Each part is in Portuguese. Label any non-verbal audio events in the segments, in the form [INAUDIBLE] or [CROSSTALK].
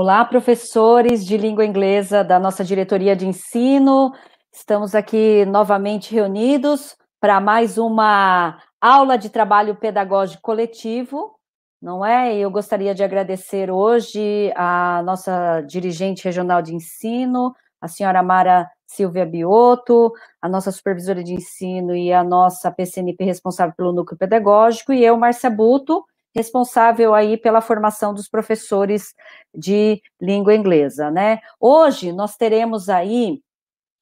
Olá, professores de língua inglesa da nossa diretoria de ensino. Estamos aqui novamente reunidos para mais uma aula de trabalho pedagógico coletivo, não é? Eu gostaria de agradecer hoje a nossa dirigente regional de ensino, a senhora Mara Silvia Bioto, a nossa supervisora de ensino e a nossa PCNP responsável pelo núcleo pedagógico, e eu, Márcia Buto, responsável aí pela formação dos professores de língua inglesa, né? Hoje nós teremos aí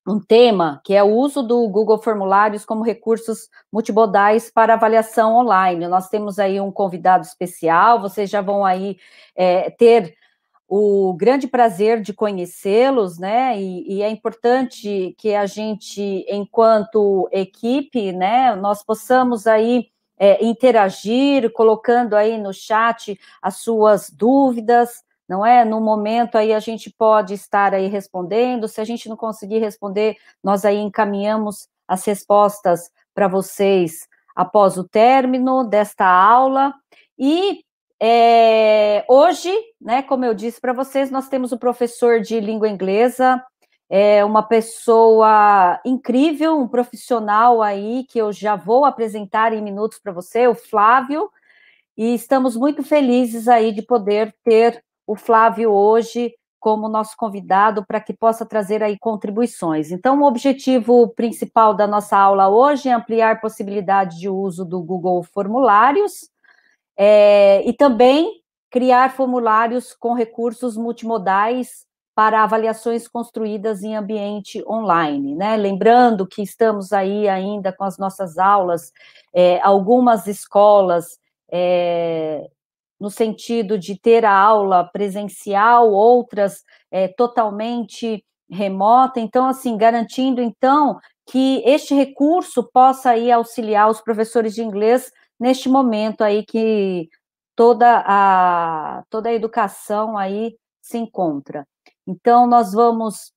um tema que é o uso do Google Formulários como recursos multimodais para avaliação online. Nós temos aí um convidado especial, vocês já vão aí é, ter o grande prazer de conhecê-los, né? E, e, é importante que a gente, enquanto equipe, né, nós possamos aí é, interagir, colocando aí no chat as suas dúvidas, não é? No momento aí a gente pode estar aí respondendo. Se a gente não conseguir responder, nós aí encaminhamos as respostas para vocês após o término desta aula. E é, hoje, né, como eu disse para vocês, nós temos o professor de língua inglesa, é uma pessoa incrível, um profissional aí que eu já vou apresentar em minutos para você, o Flávio, e estamos muito felizes aí de poder ter o Flávio hoje como nosso convidado para que possa trazer aí contribuições. Então, o objetivo principal da nossa aula hoje é ampliar possibilidade de uso do Google Formulários é, e também criar formulários com recursos multimodais para avaliações construídas em ambiente online. Né? Lembrando que estamos aí ainda com as nossas aulas, é, algumas escolas, é, no sentido de ter a aula presencial, outras é, totalmente remota, então, assim, garantindo, então, que este recurso possa aí auxiliar os professores de inglês neste momento aí que toda a, toda a educação aí se encontra. Então, nós vamos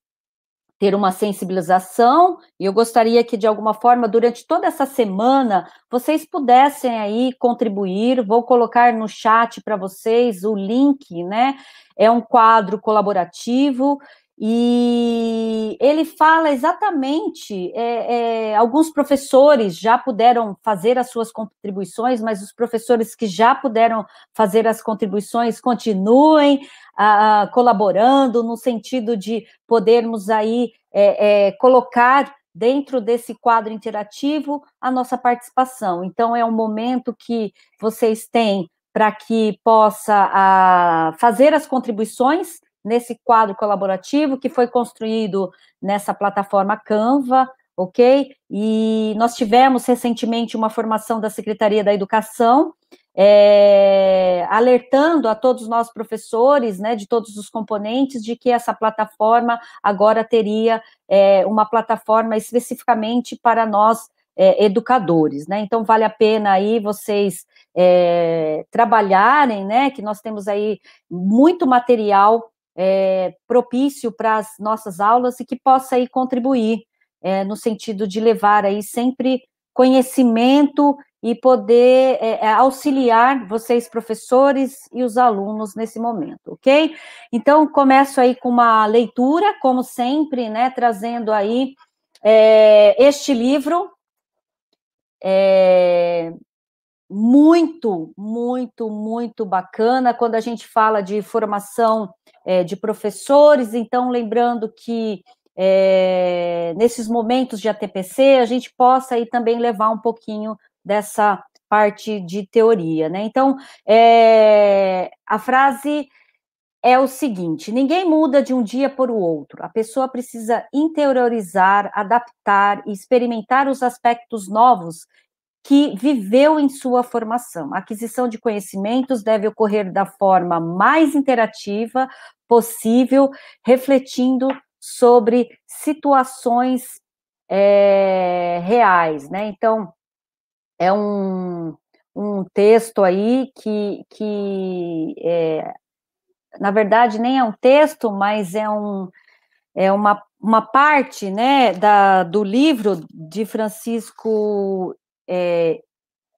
ter uma sensibilização, e eu gostaria que, de alguma forma, durante toda essa semana, vocês pudessem aí contribuir, vou colocar no chat para vocês o link, né, é um quadro colaborativo e ele fala exatamente, é, é, alguns professores já puderam fazer as suas contribuições, mas os professores que já puderam fazer as contribuições continuem ah, ah colaborando no sentido de podermos aí é, é, colocar dentro desse quadro interativo a nossa participação. Então é um momento que vocês têm para que possa ah, fazer as contribuições nesse quadro colaborativo que foi construído nessa plataforma Canva, ok? E nós tivemos recentemente uma formação da Secretaria da Educação, é, alertando a todos nós professores, né, de todos os componentes, de que essa plataforma agora teria é, uma plataforma especificamente para nós é, educadores, né? Então vale a pena aí vocês é, trabalharem, né? Que nós temos aí muito material é, propício para as nossas aulas e que possa aí contribuir é, no sentido de levar aí sempre conhecimento e poder é, é, auxiliar vocês, professores e os alunos nesse momento, ok? Então, começo aí com uma leitura, como sempre, né, trazendo aí é, este livro, é, muito, muito, muito bacana quando a gente fala de formação é, de professores. Então, lembrando que é, nesses momentos de ATPC a gente possa aí também levar um pouquinho dessa parte de teoria, né? Então, é, a frase é o seguinte: ninguém muda de um dia para o outro. A pessoa precisa interiorizar, adaptar e experimentar os aspectos novos que viveu em sua formação. A aquisição de conhecimentos deve ocorrer da forma mais interativa possível, refletindo sobre situações é, reais, né? Então, é um, um texto aí que, que é, na verdade, nem é um texto, mas é um, é uma, uma parte né, da, do livro de Francisco é,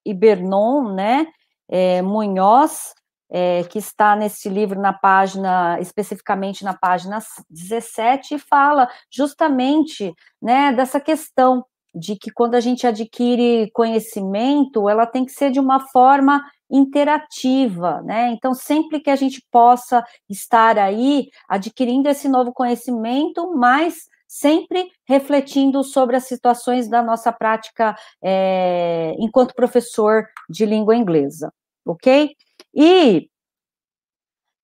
Ibernon, né, é, Munhoz, é, que está neste livro na página, especificamente na página 17, e fala justamente né, dessa questão de que quando a gente adquire conhecimento, ela tem que ser de uma forma interativa, né? Então, sempre que a gente possa estar aí adquirindo esse novo conhecimento, mas sempre refletindo sobre as situações da nossa prática é, enquanto professor de língua inglesa, ok? E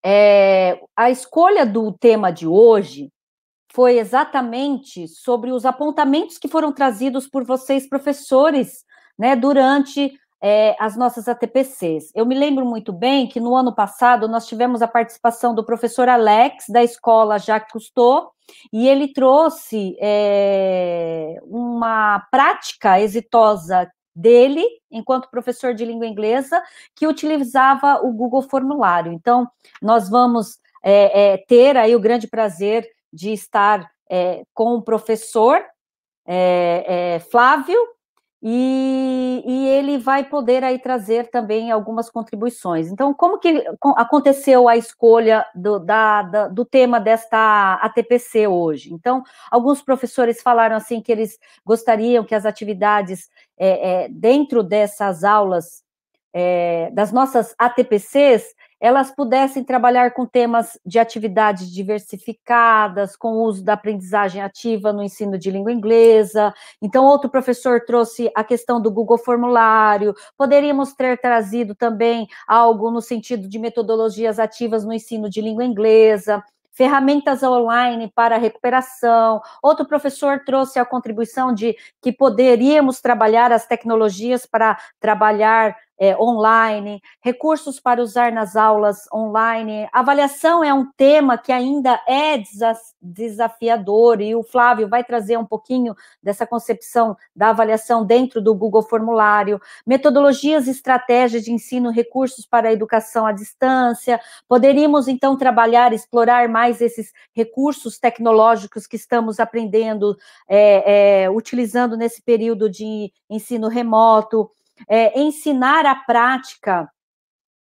é, a escolha do tema de hoje foi exatamente sobre os apontamentos que foram trazidos por vocês, professores, né, durante é, as nossas ATPCs. Eu me lembro muito bem que no ano passado nós tivemos a participação do professor Alex, da escola Jacques Cousteau, e ele trouxe é, uma prática exitosa dele, enquanto professor de língua inglesa, que utilizava o Google Formulário. Então, nós vamos é, é ter aí o grande prazer de estar é, com o professor é, Flávio, e, e, ele vai poder aí trazer também algumas contribuições. Então, como que aconteceu a escolha do, da, da, do tema desta ATPC hoje? Então, alguns professores falaram assim que eles gostariam que as atividades é, é, dentro dessas aulas é, das nossas ATPCs elas pudessem trabalhar com temas de atividades diversificadas, com o uso da aprendizagem ativa no ensino de língua inglesa. Então, outro professor trouxe a questão do Google Formulário. Poderíamos ter trazido também algo no sentido de metodologias ativas no ensino de língua inglesa ferramentas online para recuperação. Outro professor trouxe a contribuição de que poderíamos trabalhar as tecnologias para trabalhar é, online, recursos para usar nas aulas online. Avaliação é um tema que ainda é desafiador e o Flávio vai trazer um pouquinho dessa concepção da avaliação dentro do Google Formulário. Metodologias e estratégias de ensino, recursos para a educação à distância. Poderíamos, então, trabalhar, explorar mais esses recursos tecnológicos que estamos aprendendo, é, é, utilizando nesse período de ensino remoto é, ensinar a prática,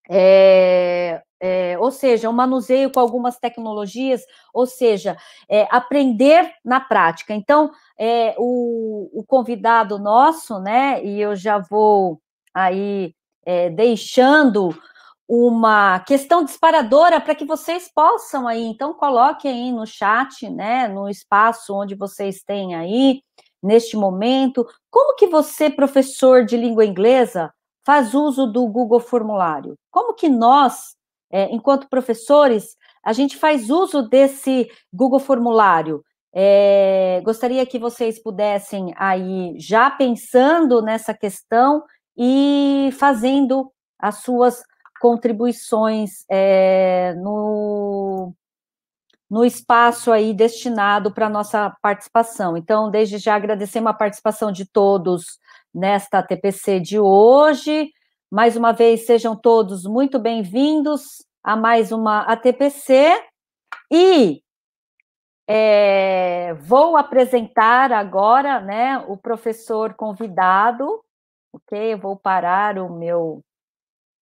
é, é, ou seja, o um manuseio com algumas tecnologias, ou seja, é, aprender na prática. Então, é, o, o, convidado nosso, né, e eu já vou aí é, deixando uma questão disparadora para que vocês possam aí, então coloque aí no chat, né, no espaço onde vocês têm aí, neste momento? Como que você, professor de língua inglesa, faz uso do Google Formulário? Como que nós, é, enquanto professores, a gente faz uso desse Google Formulário? É, gostaria que vocês pudessem aí, já pensando nessa questão e fazendo as suas contribuições é, no, no espaço aí destinado para nossa participação. Então, desde já agradecemos a participação de todos nesta TPC de hoje. Mais uma vez, sejam todos muito bem-vindos a mais uma ATPC. E é, vou apresentar agora né, o professor convidado, ok? Eu vou parar o meu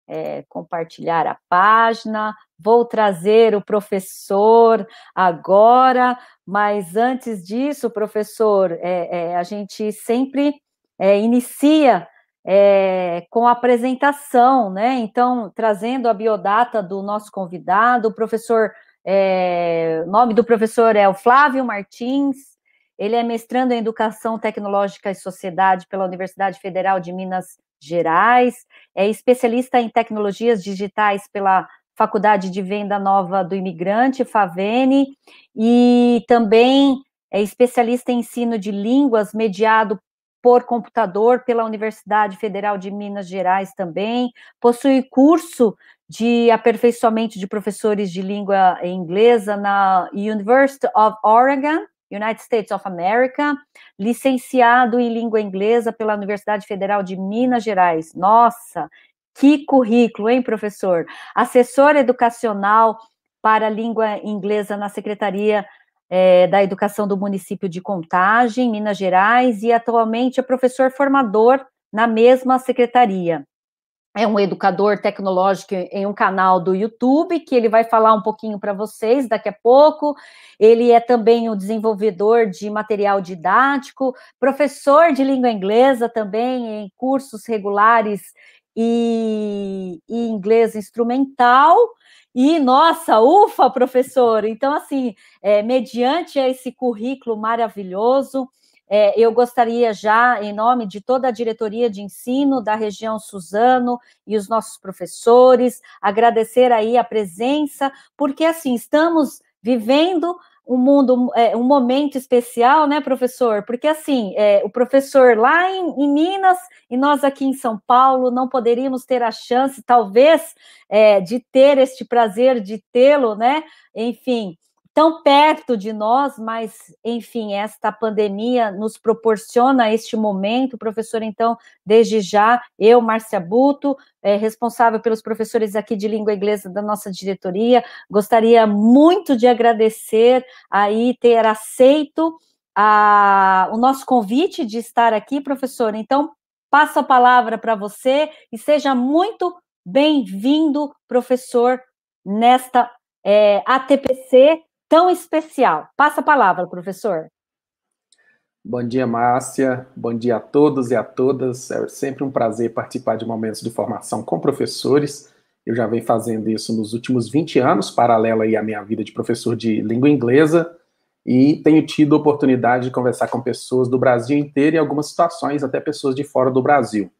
é, compartilhar a página Vou trazer o professor agora, mas antes disso, professor, é, é, a gente sempre é, inicia é, com a apresentação, né? Então, trazendo a biodata do nosso convidado, o professor, é, o nome do professor é o Flávio Martins, ele é mestrando em Educação Tecnológica e Sociedade pela Universidade Federal de Minas Gerais, é especialista em tecnologias digitais pela Faculdade de Venda Nova do Imigrante, Favene, e também é especialista em ensino de línguas mediado por computador pela Universidade Federal de Minas Gerais também, possui curso de aperfeiçoamento de professores de língua inglesa na University of Oregon, United States of America, licenciado em língua inglesa pela Universidade Federal de Minas Gerais. Nossa, que currículo, hein, professor? Assessor educacional para a língua inglesa na Secretaria é, da Educação do município de Contagem, Minas Gerais, e atualmente é professor formador na mesma secretaria. É um educador tecnológico em um canal do YouTube, que ele vai falar um pouquinho para vocês daqui a pouco. Ele é também um desenvolvedor de material didático, professor de língua inglesa também em cursos regulares e, e inglês instrumental. E nossa, ufa, professor! Então, assim, é, mediante esse currículo maravilhoso, é, eu gostaria já, em nome de toda a diretoria de ensino da região Suzano e os nossos professores, agradecer aí a presença, porque assim estamos vivendo um mundo, é, um momento especial, né, professor? Porque assim, é, o professor lá em, em, Minas e nós aqui em São Paulo não poderíamos ter a chance, talvez, é, de ter este prazer de tê-lo, né? Enfim, tão perto de nós, mas, enfim, esta pandemia nos proporciona este momento. Professor, então, desde já, eu, Márcia Buto, é, responsável pelos professores aqui de língua inglesa da nossa diretoria, gostaria muito de agradecer aí ter aceito a, o nosso convite de estar aqui, professor. Então, passo a palavra para você e seja muito bem-vindo, professor, nesta é, ATPC tão especial. Passa a palavra, professor. Bom dia, Márcia. Bom dia a todos e a todas. É sempre um prazer participar de momentos de formação com professores. Eu já venho fazendo isso nos últimos 20 anos, paralelo aí à minha vida de professor de língua inglesa, e tenho tido a oportunidade de conversar com pessoas do Brasil inteiro e algumas situações até pessoas de fora do Brasil.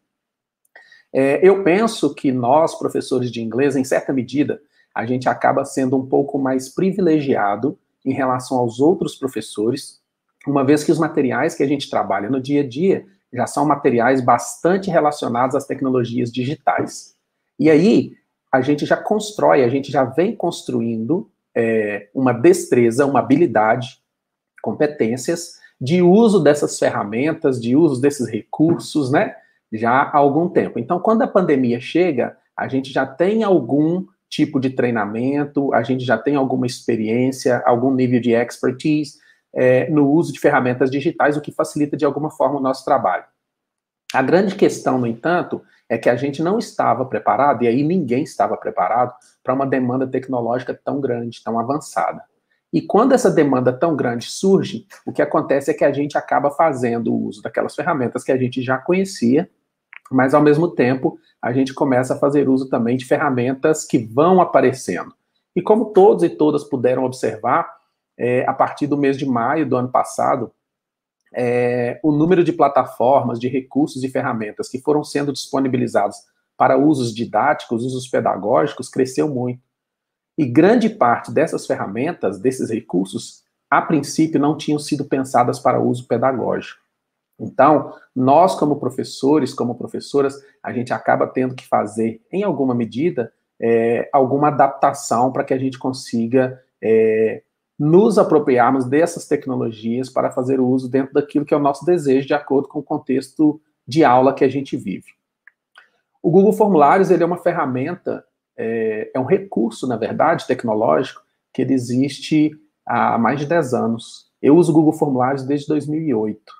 É, eu penso que nós, professores de inglês, em certa medida, a gente acaba sendo um pouco mais privilegiado em relação aos outros professores, uma vez que os materiais que a gente trabalha no dia a dia já são materiais bastante relacionados às tecnologias digitais. E aí, a gente já constrói, a gente já vem construindo é, uma destreza, uma habilidade, competências de uso dessas ferramentas, de uso desses recursos, né? Já há algum tempo. Então, quando a pandemia chega, a gente já tem algum tipo de treinamento, a gente já tem alguma experiência, algum nível de expertise é, no uso de ferramentas digitais, o que facilita de alguma forma o nosso trabalho. A grande questão, no entanto, é que a gente não estava preparado, e aí ninguém estava preparado, para uma demanda tecnológica tão grande, tão avançada. E quando essa demanda tão grande surge, o que acontece é que a gente acaba fazendo o uso daquelas ferramentas que a gente já conhecia mas, ao mesmo tempo, a gente começa a fazer uso também de ferramentas que vão aparecendo. E como todos e todas puderam observar, é, a partir do mês de maio do ano passado, é, o número de plataformas, de recursos e ferramentas que foram sendo disponibilizados para usos didáticos, usos pedagógicos, cresceu muito. E grande parte dessas ferramentas, desses recursos, a princípio não tinham sido pensadas para uso pedagógico. Então, nós, como professores, como professoras, a gente acaba tendo que fazer, em alguma medida, é, alguma adaptação para que a gente consiga é, nos apropriarmos dessas tecnologias para fazer o uso dentro daquilo que é o nosso desejo, de acordo com o contexto de aula que a gente vive. O Google Formulários ele é uma ferramenta, é, é um recurso, na verdade, tecnológico, que ele existe há mais de 10 anos. Eu uso o Google Formulários desde 2008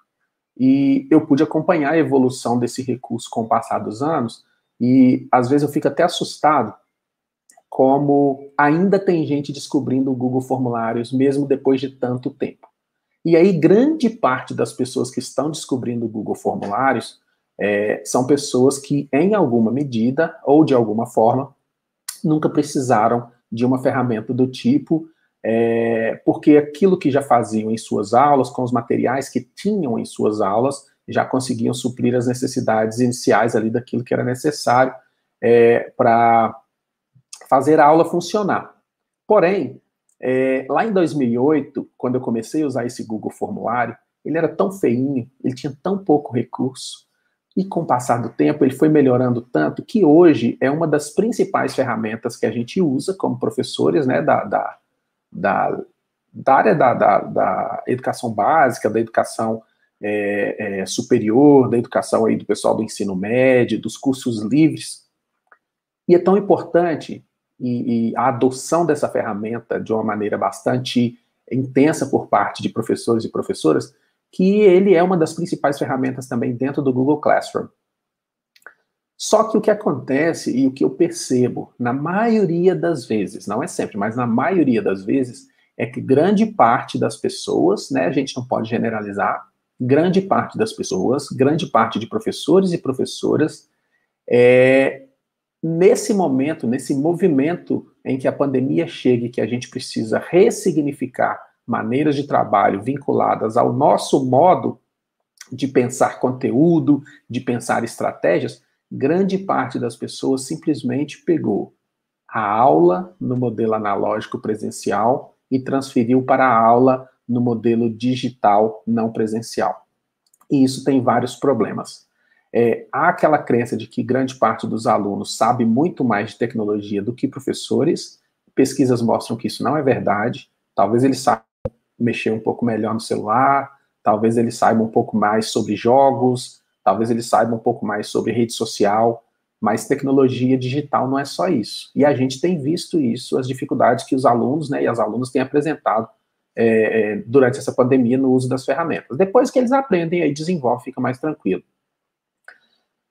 e eu pude acompanhar a evolução desse recurso com o passar dos anos, e às vezes eu fico até assustado como ainda tem gente descobrindo o Google Formulários mesmo depois de tanto tempo. E aí, grande parte das pessoas que estão descobrindo o Google Formulários é, são pessoas que, em alguma medida ou de alguma forma, nunca precisaram de uma ferramenta do tipo é, porque aquilo que já faziam em suas aulas, com os materiais que tinham em suas aulas, já conseguiam suprir as necessidades iniciais ali daquilo que era necessário é, para fazer a aula funcionar. Porém, é, lá em 2008, quando eu comecei a usar esse Google Formulário, ele era tão feinho, ele tinha tão pouco recurso, e com o passar do tempo ele foi melhorando tanto que hoje é uma das principais ferramentas que a gente usa como professores né, da, da da, da área da, da, da, educação básica, da educação é, é, superior, da educação aí do pessoal do ensino médio, dos cursos livres. E é tão importante e, e a adoção dessa ferramenta de uma maneira bastante intensa por parte de professores e professoras, que ele é uma das principais ferramentas também dentro do Google Classroom. Só que o que acontece e o que eu percebo, na maioria das vezes, não é sempre, mas na maioria das vezes, é que grande parte das pessoas, né, a gente não pode generalizar, grande parte das pessoas, grande parte de professores e professoras, é, nesse momento, nesse movimento em que a pandemia chega e que a gente precisa ressignificar maneiras de trabalho vinculadas ao nosso modo de pensar conteúdo, de pensar estratégias, grande parte das pessoas simplesmente pegou a aula no modelo analógico presencial e transferiu para a aula no modelo digital não presencial. E isso tem vários problemas. É, há aquela crença de que grande parte dos alunos sabe muito mais de tecnologia do que professores. Pesquisas mostram que isso não é verdade. Talvez eles saibam mexer um pouco melhor no celular, talvez eles saibam um pouco mais sobre jogos, Talvez ele saiba um pouco mais sobre rede social, mas tecnologia digital não é só isso. E a gente tem visto isso, as dificuldades que os alunos né, e as alunas têm apresentado é, é, durante essa pandemia no uso das ferramentas. Depois que eles aprendem, aí desenvolve, fica mais tranquilo.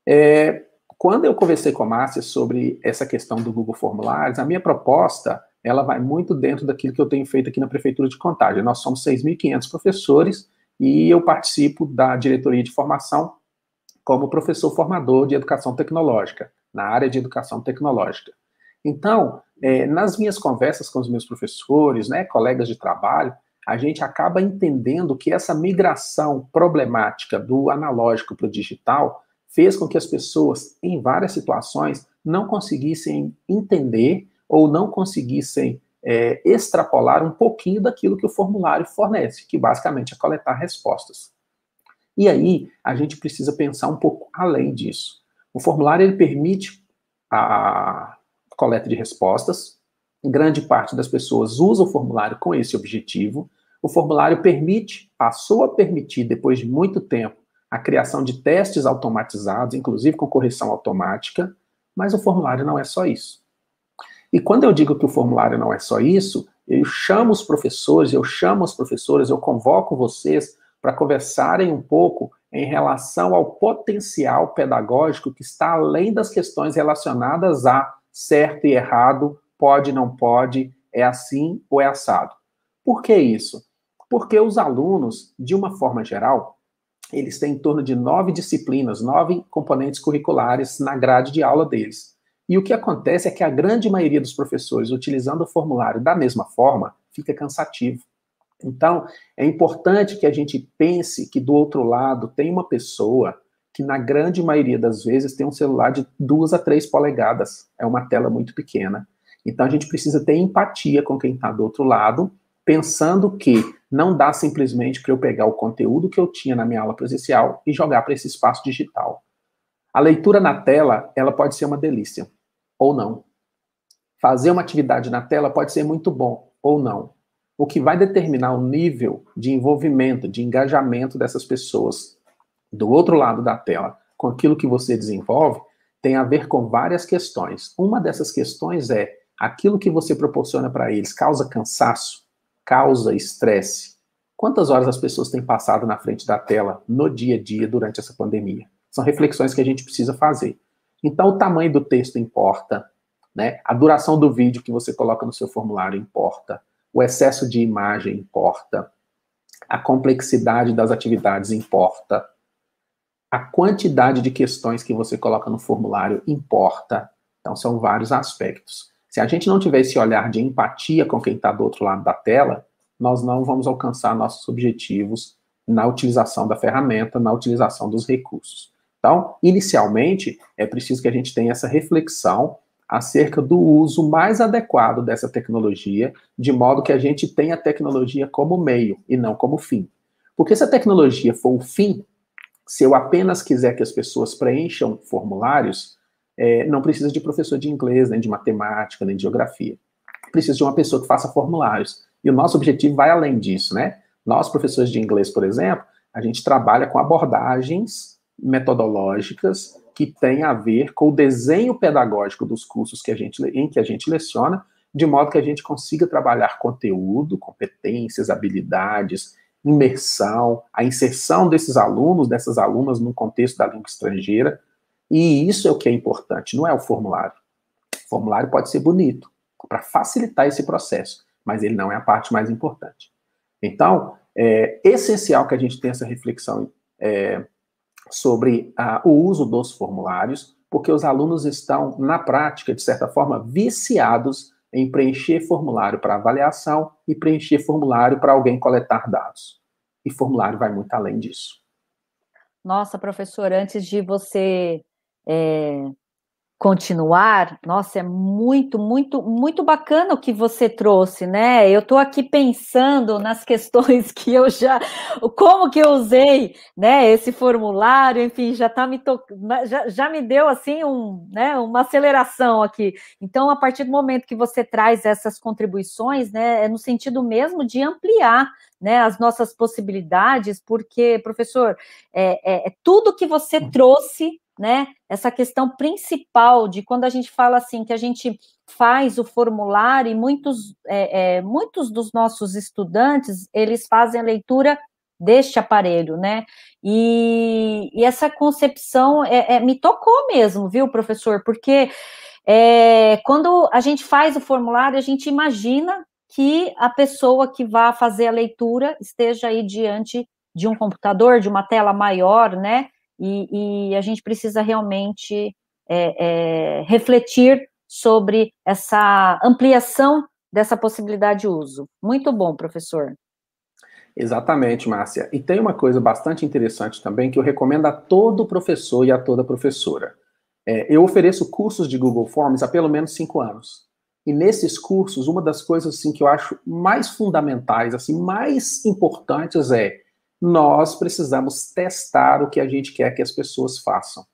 É, quando eu conversei com a Márcia sobre essa questão do Google Formulários, a minha proposta ela vai muito dentro daquilo que eu tenho feito aqui na Prefeitura de Contagem. Nós somos 6.500 professores e eu participo da diretoria de formação como professor formador de educação tecnológica, na área de educação tecnológica. Então, é, nas minhas conversas com os meus professores, né, colegas de trabalho, a gente acaba entendendo que essa migração problemática do analógico para o digital fez com que as pessoas, em várias situações, não conseguissem entender ou não conseguissem é, extrapolar um pouquinho daquilo que o formulário fornece, que basicamente é coletar respostas. E aí a gente precisa pensar um pouco além disso. O formulário ele permite a coleta de respostas. Grande parte das pessoas usa o formulário com esse objetivo. O formulário permite, passou a permitir depois de muito tempo, a criação de testes automatizados, inclusive com correção automática, mas o formulário não é só isso. E quando eu digo que o formulário não é só isso, eu chamo os professores, eu chamo as professoras, eu convoco vocês para conversarem um pouco em relação ao potencial pedagógico que está além das questões relacionadas a certo e errado, pode, não pode, é assim ou é assado. Por que isso? Porque os alunos, de uma forma geral, eles têm em torno de nove disciplinas, nove componentes curriculares na grade de aula deles. E o que acontece é que a grande maioria dos professores, utilizando o formulário da mesma forma, fica cansativo. Então, é importante que a gente pense que do outro lado tem uma pessoa que, na grande maioria das vezes, tem um celular de duas a três polegadas. É uma tela muito pequena. Então, a gente precisa ter empatia com quem está do outro lado, pensando que não dá simplesmente para eu pegar o conteúdo que eu tinha na minha aula presencial e jogar para esse espaço digital. A leitura na tela, ela pode ser uma delícia, ou não. Fazer uma atividade na tela pode ser muito bom, ou não o que vai determinar o nível de envolvimento, de engajamento dessas pessoas do outro lado da tela com aquilo que você desenvolve tem a ver com várias questões. Uma dessas questões é aquilo que você proporciona para eles causa cansaço, causa estresse. Quantas horas as pessoas têm passado na frente da tela no dia a dia durante essa pandemia? São reflexões que a gente precisa fazer. Então, o tamanho do texto importa, né? A duração do vídeo que você coloca no seu formulário importa. O excesso de imagem importa. A complexidade das atividades importa. A quantidade de questões que você coloca no formulário importa. Então, são vários aspectos. Se a gente não tiver esse olhar de empatia com quem está do outro lado da tela, nós não vamos alcançar nossos objetivos na utilização da ferramenta, na utilização dos recursos. Então, inicialmente, é preciso que a gente tenha essa reflexão acerca do uso mais adequado dessa tecnologia, de modo que a gente tenha a tecnologia como meio e não como fim. Porque se a tecnologia for o fim, se eu apenas quiser que as pessoas preencham formulários, é, não precisa de professor de inglês, nem de matemática, nem de geografia. Precisa de uma pessoa que faça formulários. E o nosso objetivo vai além disso, né? Nós, professores de inglês, por exemplo, a gente trabalha com abordagens metodológicas que tem a ver com o desenho pedagógico dos cursos que a gente, em que a gente leciona, de modo que a gente consiga trabalhar conteúdo, competências, habilidades, imersão, a inserção desses alunos, dessas alunas no contexto da língua estrangeira. E isso é o que é importante, não é o formulário. O formulário pode ser bonito para facilitar esse processo, mas ele não é a parte mais importante. Então, é essencial que a gente tenha essa reflexão é, sobre ah, o uso dos formulários, porque os alunos estão, na prática, de certa forma, viciados em preencher formulário para avaliação e preencher formulário para alguém coletar dados. E formulário vai muito além disso. Nossa, professor, antes de você é, continuar, nossa, é muito, muito, muito bacana o que você trouxe, né? Eu estou aqui pensando nas questões [LAUGHS] que eu já, como que eu usei, né? Esse formulário, enfim, já tá me to... já, já me deu assim um, né? Uma aceleração aqui. Então, a partir do momento que você traz essas contribuições, né? É no sentido mesmo de ampliar né, as nossas possibilidades, porque, professor, é, é, é tudo que você uhum. trouxe né? Essa questão principal de quando a gente fala assim que a gente faz o formulário e muitos, é, é, muitos dos nossos estudantes eles fazem a leitura deste aparelho, né? E, e essa concepção é, é me tocou mesmo, viu, professor? Porque é, quando a gente faz o formulário, a gente imagina que a pessoa que vá fazer a leitura esteja aí diante de um computador, de uma tela maior, né? e, e a gente precisa realmente é, é, refletir sobre essa ampliação dessa possibilidade de uso. Muito bom, professor. Exatamente, Márcia. E tem uma coisa bastante interessante também que eu recomendo a todo professor e a toda professora. É, eu ofereço cursos de Google Forms há pelo menos cinco anos. E nesses cursos, uma das coisas assim, que eu acho mais fundamentais, assim, mais importantes é nós precisamos testar o que a gente quer que as pessoas façam.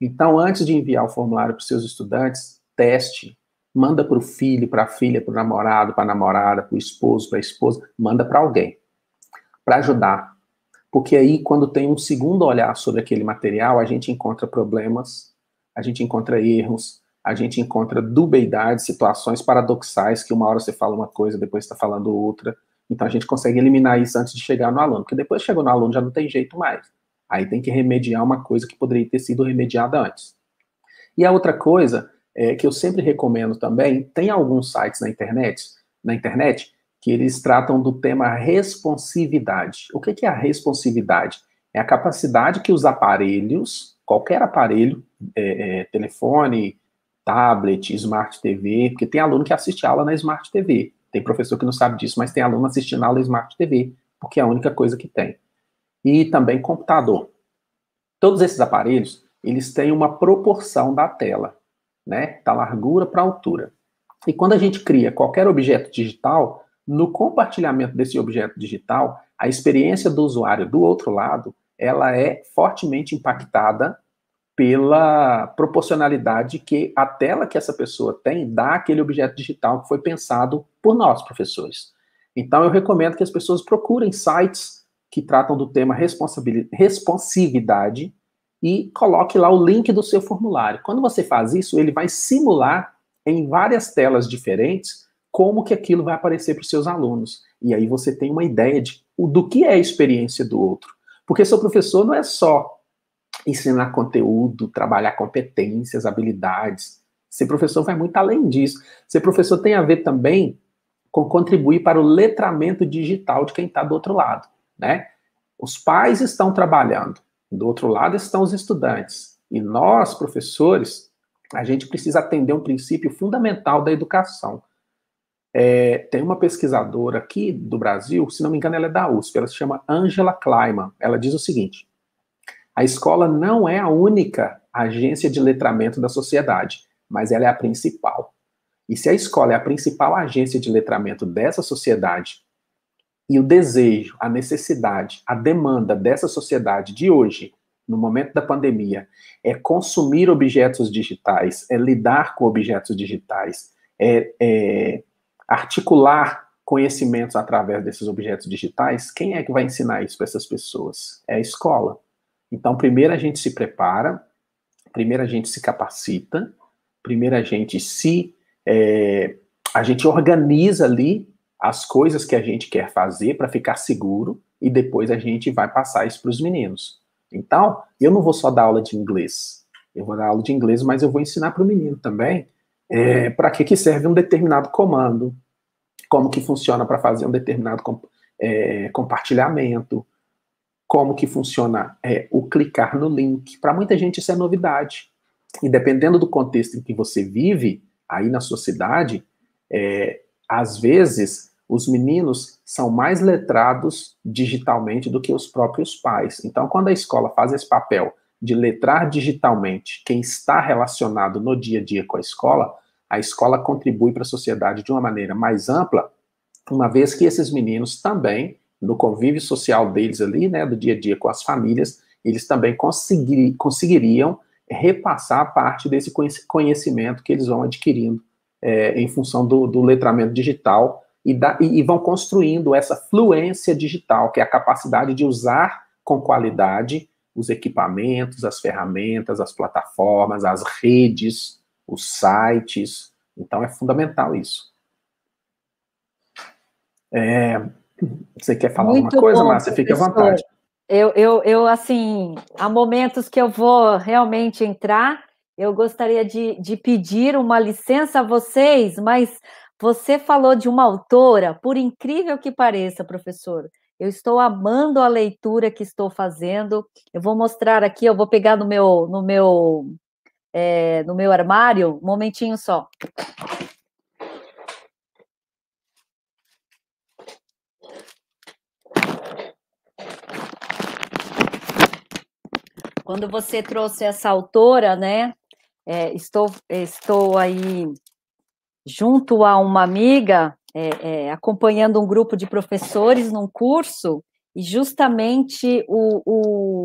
Então, antes de enviar o formulário para os seus estudantes, teste. Manda para o filho, para a filha, para o namorado, para a namorada, para o esposo, para a esposa. Manda para alguém. Para ajudar. Porque aí, quando tem um segundo olhar sobre aquele material, a gente encontra problemas, a gente encontra erros, a gente encontra dubeidades, situações paradoxais, que uma hora você fala uma coisa, depois está falando outra. Então a gente consegue eliminar isso antes de chegar no aluno, porque depois chegou no aluno já não tem jeito mais. Aí tem que remediar uma coisa que poderia ter sido remediada antes. E a outra coisa é, que eu sempre recomendo também, tem alguns sites na internet, na internet que eles tratam do tema responsividade. O que é a responsividade? É a capacidade que os aparelhos, qualquer aparelho, é, é, telefone, tablet, smart TV, porque tem aluno que assiste aula na smart TV. Tem professor que não sabe disso, mas tem aluno assistindo aula Smart TV, porque é a única coisa que tem. E também computador. Todos esses aparelhos, eles têm uma proporção da tela, né? Da largura para a altura. E quando a gente cria qualquer objeto digital, no compartilhamento desse objeto digital, a experiência do usuário do outro lado, ela é fortemente impactada pela proporcionalidade que a tela que essa pessoa tem dá aquele objeto digital que foi pensado por nós, professores. Então, eu recomendo que as pessoas procurem sites que tratam do tema responsividade e coloque lá o link do seu formulário. Quando você faz isso, ele vai simular em várias telas diferentes como que aquilo vai aparecer para os seus alunos. E aí você tem uma ideia de, do que é a experiência do outro. Porque seu professor não é só ensinar conteúdo, trabalhar competências, habilidades. Ser professor vai muito além disso. Ser professor tem a ver também contribuir para o letramento digital de quem está do outro lado, né? Os pais estão trabalhando, do outro lado estão os estudantes. E nós, professores, a gente precisa atender um princípio fundamental da educação. É, tem uma pesquisadora aqui do Brasil, se não me engano, ela é da USP, ela se chama Angela Kleiman. Ela diz o seguinte: a escola não é a única agência de letramento da sociedade, mas ela é a principal. E se a escola é a principal agência de letramento dessa sociedade, e o desejo, a necessidade, a demanda dessa sociedade de hoje, no momento da pandemia, é consumir objetos digitais, é lidar com objetos digitais, é, é articular conhecimentos através desses objetos digitais, quem é que vai ensinar isso para essas pessoas? É a escola. Então, primeiro a gente se prepara, primeiro a gente se capacita, primeiro a gente se é, a gente organiza ali as coisas que a gente quer fazer para ficar seguro e depois a gente vai passar isso para os meninos. Então, eu não vou só dar aula de inglês. Eu vou dar aula de inglês, mas eu vou ensinar para o menino também é, para que, que serve um determinado comando, como que funciona para fazer um determinado comp é, compartilhamento, como que funciona é, o clicar no link. Para muita gente isso é novidade. E dependendo do contexto em que você vive, aí na sociedade, é, às vezes os meninos são mais letrados digitalmente do que os próprios pais. Então, quando a escola faz esse papel de letrar digitalmente quem está relacionado no dia a dia com a escola, a escola contribui para a sociedade de uma maneira mais ampla, uma vez que esses meninos também, no convívio social deles ali, né, do dia a dia com as famílias, eles também conseguir, conseguiriam repassar parte desse conhecimento que eles vão adquirindo é, em função do, do letramento digital e, da, e, e, vão construindo essa fluência digital, que é a capacidade de usar com qualidade os equipamentos, as ferramentas, as plataformas, as redes, os sites. Então é fundamental isso. É, você quer falar Muito alguma coisa, bom, Márcia? Fique à vontade. Eu, eu, eu, assim, há momentos que eu vou realmente entrar. Eu gostaria de, de pedir uma licença a vocês, mas você falou de uma autora, por incrível que pareça, professor. Eu estou amando a leitura que estou fazendo. Eu vou mostrar aqui, eu vou pegar no meu no meu é, no meu armário, um momentinho só. Quando você trouxe essa autora, né? É, estou, estou aí junto a uma amiga, é, é, acompanhando um grupo de professores num curso, e justamente o,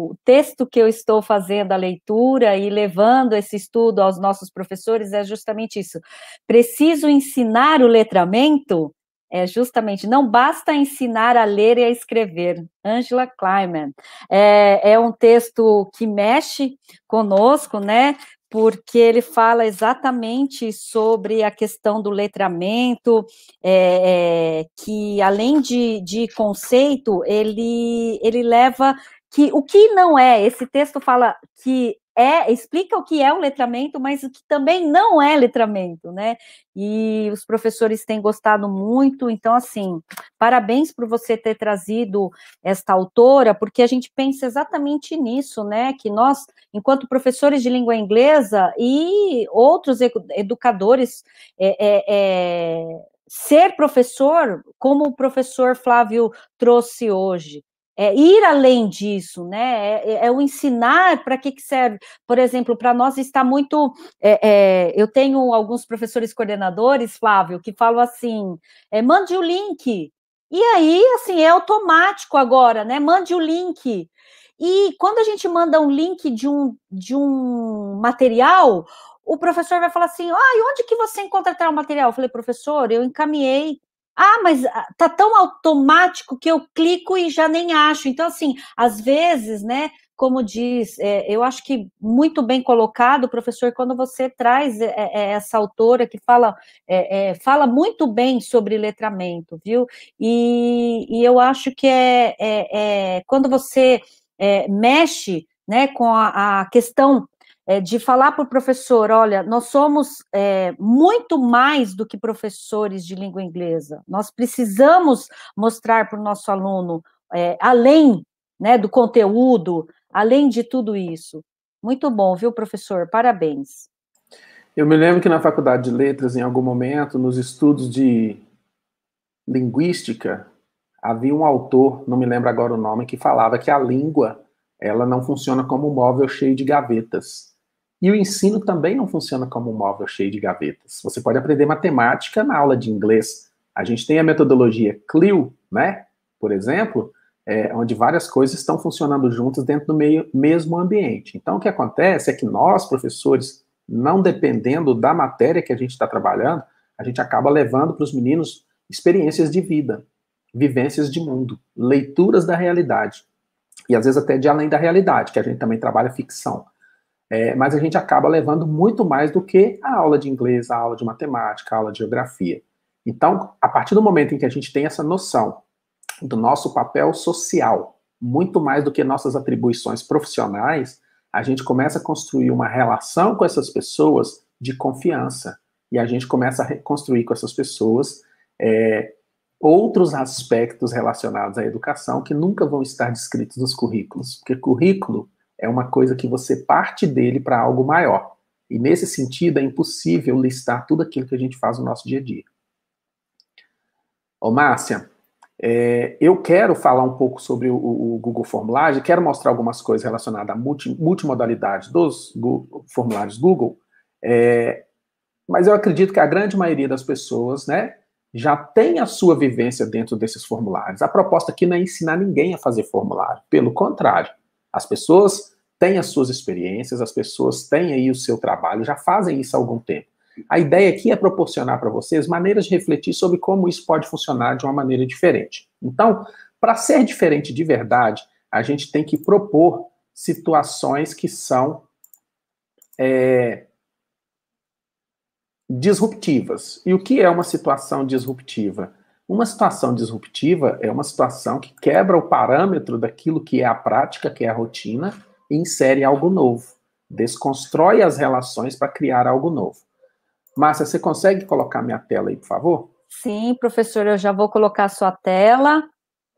o texto que eu estou fazendo a leitura e levando esse estudo aos nossos professores é justamente isso. Preciso ensinar o letramento? é justamente não basta ensinar a ler e a escrever. Angela Kleiman é, é um texto que mexe conosco, né? Porque ele fala exatamente sobre a questão do letramento, é, é, que além de, de conceito, ele, ele leva que o que não é, esse texto fala que é, explica o que é o letramento, mas o que também não é letramento, né? E os professores têm gostado muito, então assim, parabéns por você ter trazido esta autora, porque a gente pensa exatamente nisso, né? Que nós, enquanto professores de língua inglesa e outros educadores, é, é, é, ser professor, como o professor Flávio trouxe hoje, é, ir além disso, né? É, é, é o ensinar para que, que serve. Por exemplo, para nós está muito. É, é, eu tenho alguns professores coordenadores, Flávio, que falam assim: é, mande o link. E aí, assim, é automático agora, né? Mande o link. E quando a gente manda um link de um, de um material, o professor vai falar assim: ah, e onde que você encontra tal material? Eu falei, professor, eu encaminhei ah, mas ah, tá tão automático que eu clico e já nem acho. Então, assim, às vezes, né, como diz, é, eu acho que muito bem colocado, professor, quando você traz é, é, é essa autora que fala, é, é, fala muito bem sobre letramento, viu? E, e eu acho que é, quando você mexe né, com a, a questão é, de falar para o professor: olha, nós somos é, muito mais do que professores de língua inglesa, nós precisamos mostrar para o nosso aluno, é, além né, do conteúdo, além de tudo isso. Muito bom, viu, professor? Parabéns. Eu me lembro que na faculdade de letras, em algum momento, nos estudos de linguística, havia um autor, não me lembro agora o nome, que falava que a língua ela não funciona como um móvel cheio de gavetas. E o ensino também não funciona como um móvel cheio de gavetas. Você pode aprender matemática na aula de inglês. A gente tem a metodologia CLIO, né? Por exemplo, é, onde várias coisas estão funcionando juntas dentro do meio, mesmo ambiente. Então, o que acontece é que nós, professores, não dependendo da matéria que a gente está trabalhando, a gente acaba levando para os meninos experiências de vida, vivências de mundo, leituras da realidade. E às vezes até de além da realidade, que a gente também trabalha ficção. É, mas a gente acaba levando muito mais do que a aula de inglês, a aula de matemática, a aula de geografia. Então, a partir do momento em que a gente tem essa noção do nosso papel social, muito mais do que nossas atribuições profissionais, a gente começa a construir uma relação com essas pessoas de confiança. E a gente começa a reconstruir com essas pessoas é, outros aspectos relacionados à educação que nunca vão estar descritos nos currículos. Porque currículo é uma coisa que você parte dele para algo maior. E nesse sentido, é impossível listar tudo aquilo que a gente faz no nosso dia a dia. Ô, Márcia, é, eu quero falar um pouco sobre o, o, Google Formulário, quero mostrar algumas coisas relacionadas à multi, multimodalidade dos Google, formulários Google, é, mas eu acredito que a grande maioria das pessoas né, já tem a sua vivência dentro desses formulários. A proposta aqui não é ensinar ninguém a fazer formulário, pelo contrário, as pessoas têm as suas experiências, as pessoas têm aí o seu trabalho, já fazem isso há algum tempo. A ideia aqui é proporcionar para vocês maneiras de refletir sobre como isso pode funcionar de uma maneira diferente. Então, para ser diferente de verdade, a gente tem que propor situações que são é, disruptivas. E o que é uma situação disruptiva? Uma situação disruptiva é uma situação que quebra o parâmetro daquilo que é a prática, que é a rotina, e insere algo novo. Desconstrói as relações para criar algo novo. Márcia, você consegue colocar minha tela aí, por favor? Sim, professor, eu já vou colocar a sua tela.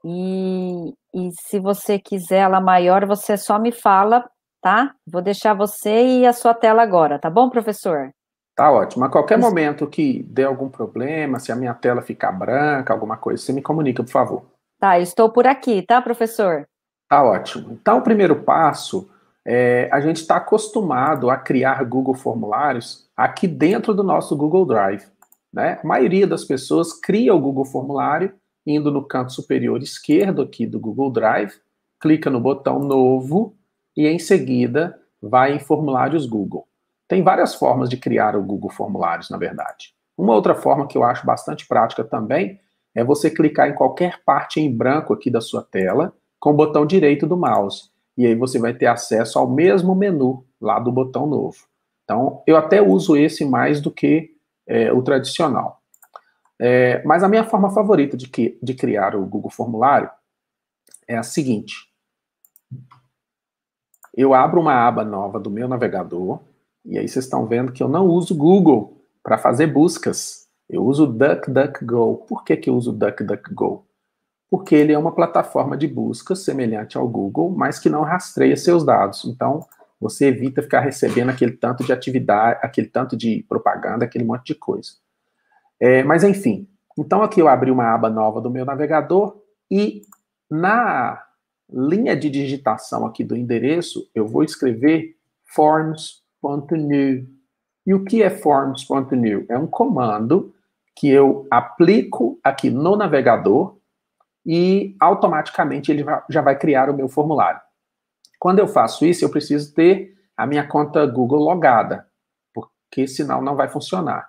E, e se você quiser ela maior, você só me fala, tá? Vou deixar você e a sua tela agora, tá bom, professor? Tá ótimo. A qualquer momento que der algum problema, se a minha tela ficar branca, alguma coisa, você me comunica, por favor. Tá, estou por aqui, tá, professor? Tá ótimo. Então, o primeiro passo é a gente está acostumado a criar Google Formulários aqui dentro do nosso Google Drive. Né? A maioria das pessoas cria o Google Formulário indo no canto superior esquerdo aqui do Google Drive, clica no botão Novo e em seguida vai em Formulários Google. Tem várias formas de criar o Google Formulários, na verdade. Uma outra forma que eu acho bastante prática também é você clicar em qualquer parte em branco aqui da sua tela com o botão direito do mouse. E aí você vai ter acesso ao mesmo menu lá do botão novo. Então, eu até uso esse mais do que é, o tradicional. É, mas a minha forma favorita de, que, de criar o Google Formulário é a seguinte. Eu abro uma aba nova do meu navegador, e aí vocês estão vendo que eu não uso Google para fazer buscas. Eu uso DuckDuckGo. Por que, que eu uso DuckDuckGo? Porque ele é uma plataforma de busca semelhante ao Google, mas que não rastreia seus dados. Então, você evita ficar recebendo aquele tanto de atividade, aquele tanto de propaganda, aquele monte de coisa. É, mas, enfim. Então, aqui eu abri uma aba nova do meu navegador e na linha de digitação aqui do endereço, eu vou escrever forms forms.new. E o que é forms.new? É um comando que eu aplico aqui no navegador e automaticamente ele já vai criar o meu formulário. Quando eu faço isso, eu preciso ter a minha conta Google logada, porque senão não vai funcionar.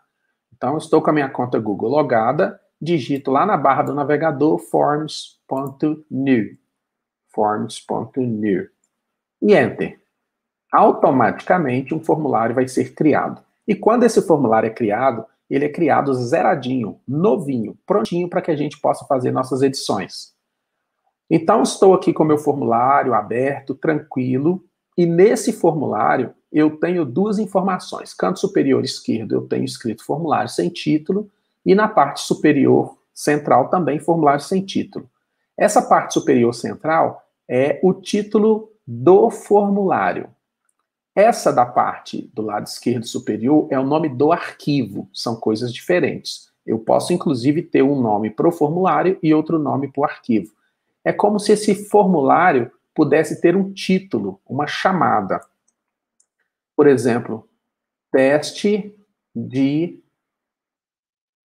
Então, eu estou com a minha conta Google logada, digito lá na barra do navegador forms.new, forms.new e enter automaticamente um formulário vai ser criado. E quando esse formulário é criado, ele é criado zeradinho, novinho, prontinho para que a gente possa fazer nossas edições. Então, estou aqui com meu formulário aberto, tranquilo, e nesse formulário eu tenho duas informações. Canto superior esquerdo eu tenho escrito formulário sem título, e na parte superior central também formulário sem título. Essa parte superior central é o título do formulário. Essa da parte do lado esquerdo superior é o nome do arquivo, são coisas diferentes. Eu posso, inclusive, ter um nome para o formulário e outro nome para o arquivo. É como se esse formulário pudesse ter um título, uma chamada. Por exemplo, teste de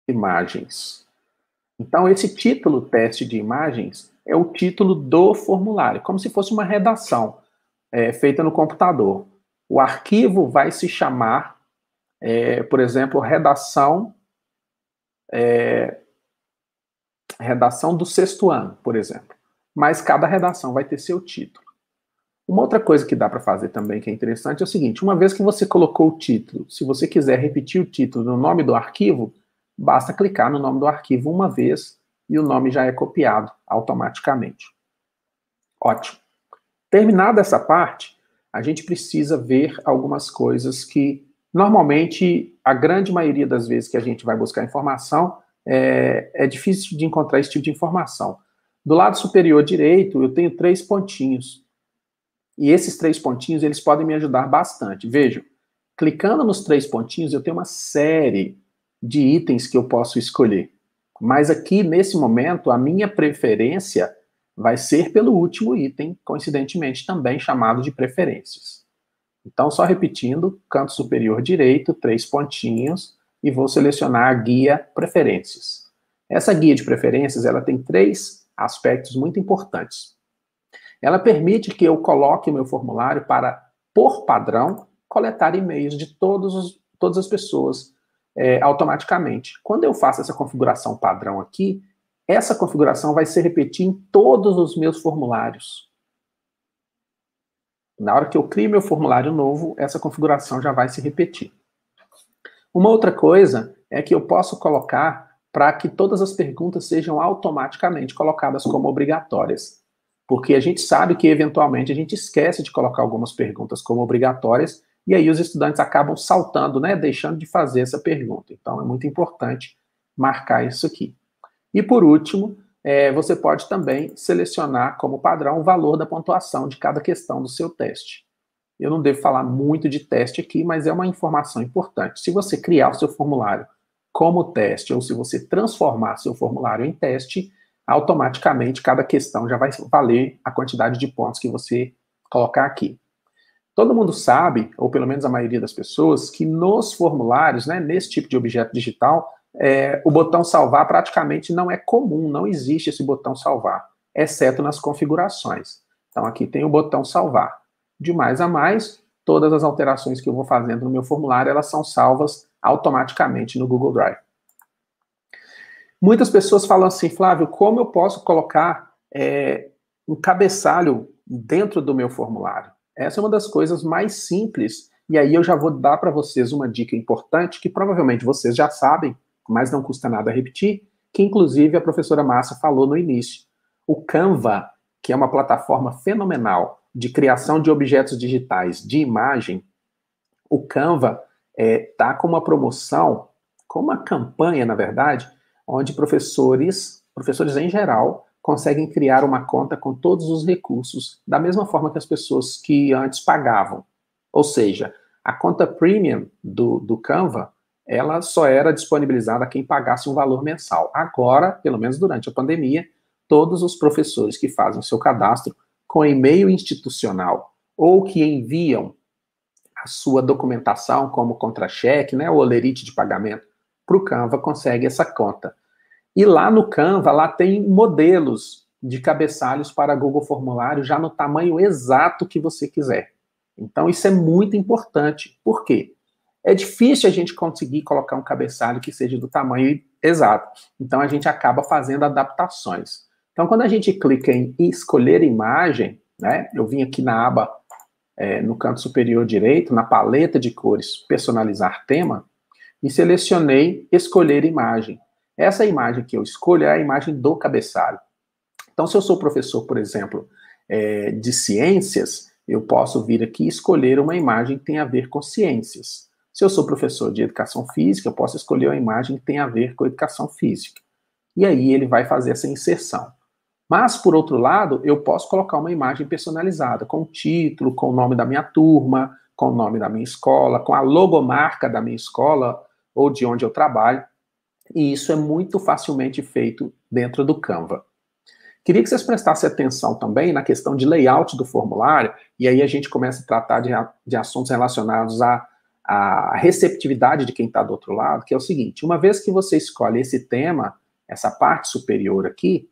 imagens. Então, esse título, teste de imagens, é o título do formulário, como se fosse uma redação é, feita no computador. O arquivo vai se chamar, é, por exemplo, redação é, redação do sexto ano, por exemplo. Mas cada redação vai ter seu título. Uma outra coisa que dá para fazer também que é interessante é o seguinte: uma vez que você colocou o título, se você quiser repetir o título no nome do arquivo, basta clicar no nome do arquivo uma vez e o nome já é copiado automaticamente. Ótimo. Terminada essa parte, a gente precisa ver algumas coisas que, normalmente, a grande maioria das vezes que a gente vai buscar informação, é, é difícil de encontrar esse tipo de informação. Do lado superior direito, eu tenho três pontinhos. E esses três pontinhos, eles podem me ajudar bastante. Vejam, clicando nos três pontinhos, eu tenho uma série de itens que eu posso escolher. Mas aqui, nesse momento, a minha preferência vai ser pelo último item, coincidentemente também chamado de preferências. Então, só repetindo, canto superior direito, três pontinhos, e vou selecionar a guia preferências. Essa guia de preferências, ela tem três aspectos muito importantes. Ela permite que eu coloque meu formulário para, por padrão, coletar e-mails de todos os, todas as pessoas é, automaticamente. Quando eu faço essa configuração padrão aqui, essa configuração vai se repetir em todos os meus formulários. Na hora que eu crio meu formulário novo, essa configuração já vai se repetir. Uma outra coisa é que eu posso colocar para que todas as perguntas sejam automaticamente colocadas como obrigatórias. Porque a gente sabe que, eventualmente, a gente esquece de colocar algumas perguntas como obrigatórias e aí os estudantes acabam saltando, né, deixando de fazer essa pergunta. Então, é muito importante marcar isso aqui. E por último, é, você pode também selecionar como padrão o valor da pontuação de cada questão do seu teste. Eu não devo falar muito de teste aqui, mas é uma informação importante. Se você criar o seu formulário como teste, ou se você transformar seu formulário em teste, automaticamente cada questão já vai valer a quantidade de pontos que você colocar aqui. Todo mundo sabe, ou pelo menos a maioria das pessoas, que nos formulários, né, nesse tipo de objeto digital, é, o botão salvar praticamente não é comum, não existe esse botão salvar, exceto nas configurações. Então aqui tem o botão salvar. De mais a mais, todas as alterações que eu vou fazendo no meu formulário, elas são salvas automaticamente no Google Drive. Muitas pessoas falam assim, Flávio, como eu posso colocar é, um cabeçalho dentro do meu formulário? Essa é uma das coisas mais simples, e aí eu já vou dar para vocês uma dica importante que provavelmente vocês já sabem, mas não custa nada repetir, que inclusive a professora Massa falou no início. O Canva, que é uma plataforma fenomenal de criação de objetos digitais de imagem, o Canva está é, tá com uma promoção, com uma campanha, na verdade, onde professores, professores em geral, conseguem criar uma conta com todos os recursos, da mesma forma que as pessoas que antes pagavam. Ou seja, a conta premium do, do Canva ela só era disponibilizada a quem pagasse um valor mensal. Agora, pelo menos durante a pandemia, todos os professores que fazem o seu cadastro com e-mail institucional ou que enviam a sua documentação como contra-cheque, né, ou olerite de pagamento, para o Canva consegue essa conta. E lá no Canva, lá tem modelos de cabeçalhos para Google Formulário já no tamanho exato que você quiser. Então, isso é muito importante. Por quê? é difícil a gente conseguir colocar um cabeçalho que seja do tamanho exato. Então a gente acaba fazendo adaptações. Então quando a gente clica em escolher imagem, né? Eu vim aqui na aba é, no canto superior direito, na paleta de cores, personalizar tema e selecionei escolher imagem. Essa imagem que eu escolho é a imagem do cabeçalho. Então, se eu sou professor, por exemplo, é, de ciências, eu posso vir aqui e escolher uma imagem que tem a ver com ciências. Se eu sou professor de educação física, eu posso escolher uma imagem que tem a ver com a educação física. E aí ele vai fazer essa inserção. Mas, por outro lado, eu posso colocar uma imagem personalizada, com o título, com o nome da minha turma, com o nome da minha escola, com a logomarca da minha escola ou de onde eu trabalho. E isso é muito facilmente feito dentro do Canva. Queria que vocês prestassem atenção também na questão de layout do formulário, e aí a gente começa a tratar de, de assuntos relacionados a a receptividade de quem está do outro lado, que é o seguinte: uma vez que você escolhe esse tema, essa parte superior aqui,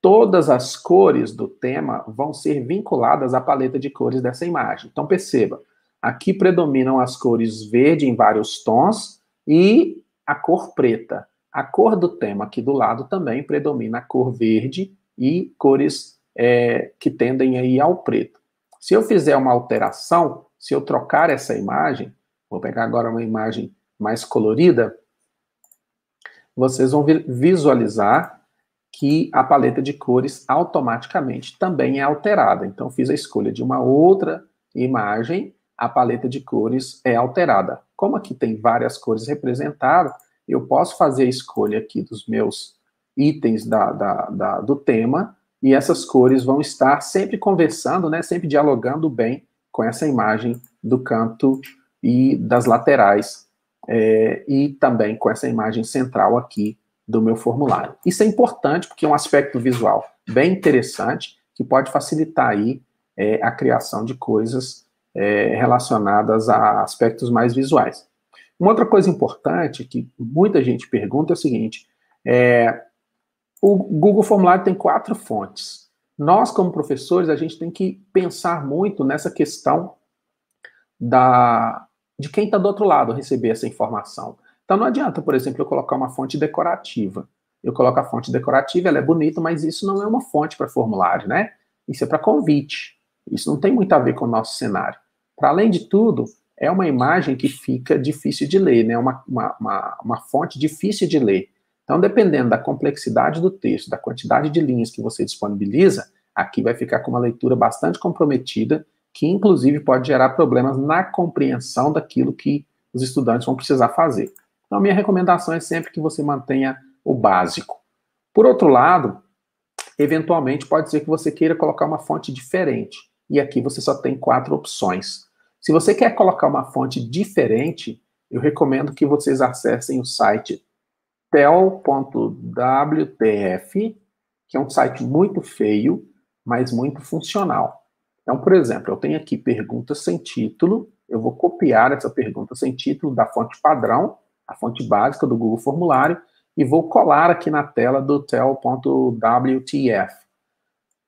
todas as cores do tema vão ser vinculadas à paleta de cores dessa imagem. Então perceba, aqui predominam as cores verde em vários tons e a cor preta. A cor do tema aqui do lado também predomina a cor verde e cores é, que tendem aí ao preto. Se eu fizer uma alteração, se eu trocar essa imagem, Vou pegar agora uma imagem mais colorida. Vocês vão visualizar que a paleta de cores automaticamente também é alterada. Então, fiz a escolha de uma outra imagem, a paleta de cores é alterada. Como aqui tem várias cores representadas, eu posso fazer a escolha aqui dos meus itens da, da, da, do tema, e essas cores vão estar sempre conversando, né, sempre dialogando bem com essa imagem do canto e das laterais, é, e também com essa imagem central aqui do meu formulário. Isso é importante porque é um aspecto visual bem interessante que pode facilitar aí é, a criação de coisas é, relacionadas a aspectos mais visuais. Uma outra coisa importante que muita gente pergunta é o seguinte: é, o Google Formulário tem quatro fontes. Nós, como professores, a gente tem que pensar muito nessa questão da, de quem está do outro lado receber essa informação. Então não adianta, por exemplo, eu colocar uma fonte decorativa. Eu coloco a fonte decorativa, ela é bonita, mas isso não é uma fonte para formulário, né? Isso é para convite. Isso não tem muito a ver com o nosso cenário. Para além de tudo, é uma imagem que fica difícil de ler, né? Uma, uma, uma, uma fonte difícil de ler. Então, dependendo da complexidade do texto, da quantidade de linhas que você disponibiliza, aqui vai ficar com uma leitura bastante comprometida que inclusive pode gerar problemas na compreensão daquilo que os estudantes vão precisar fazer. Então, minha recomendação é sempre que você mantenha o básico. Por outro lado, eventualmente pode ser que você queira colocar uma fonte diferente. E aqui você só tem quatro opções. Se você quer colocar uma fonte diferente, eu recomendo que vocês acessem o site tel.wtf, que é um site muito feio, mas muito funcional. Então, por exemplo, eu tenho aqui pergunta sem título, eu vou copiar essa pergunta sem título da fonte padrão, a fonte básica do Google Formulário, e vou colar aqui na tela do tel.wtf.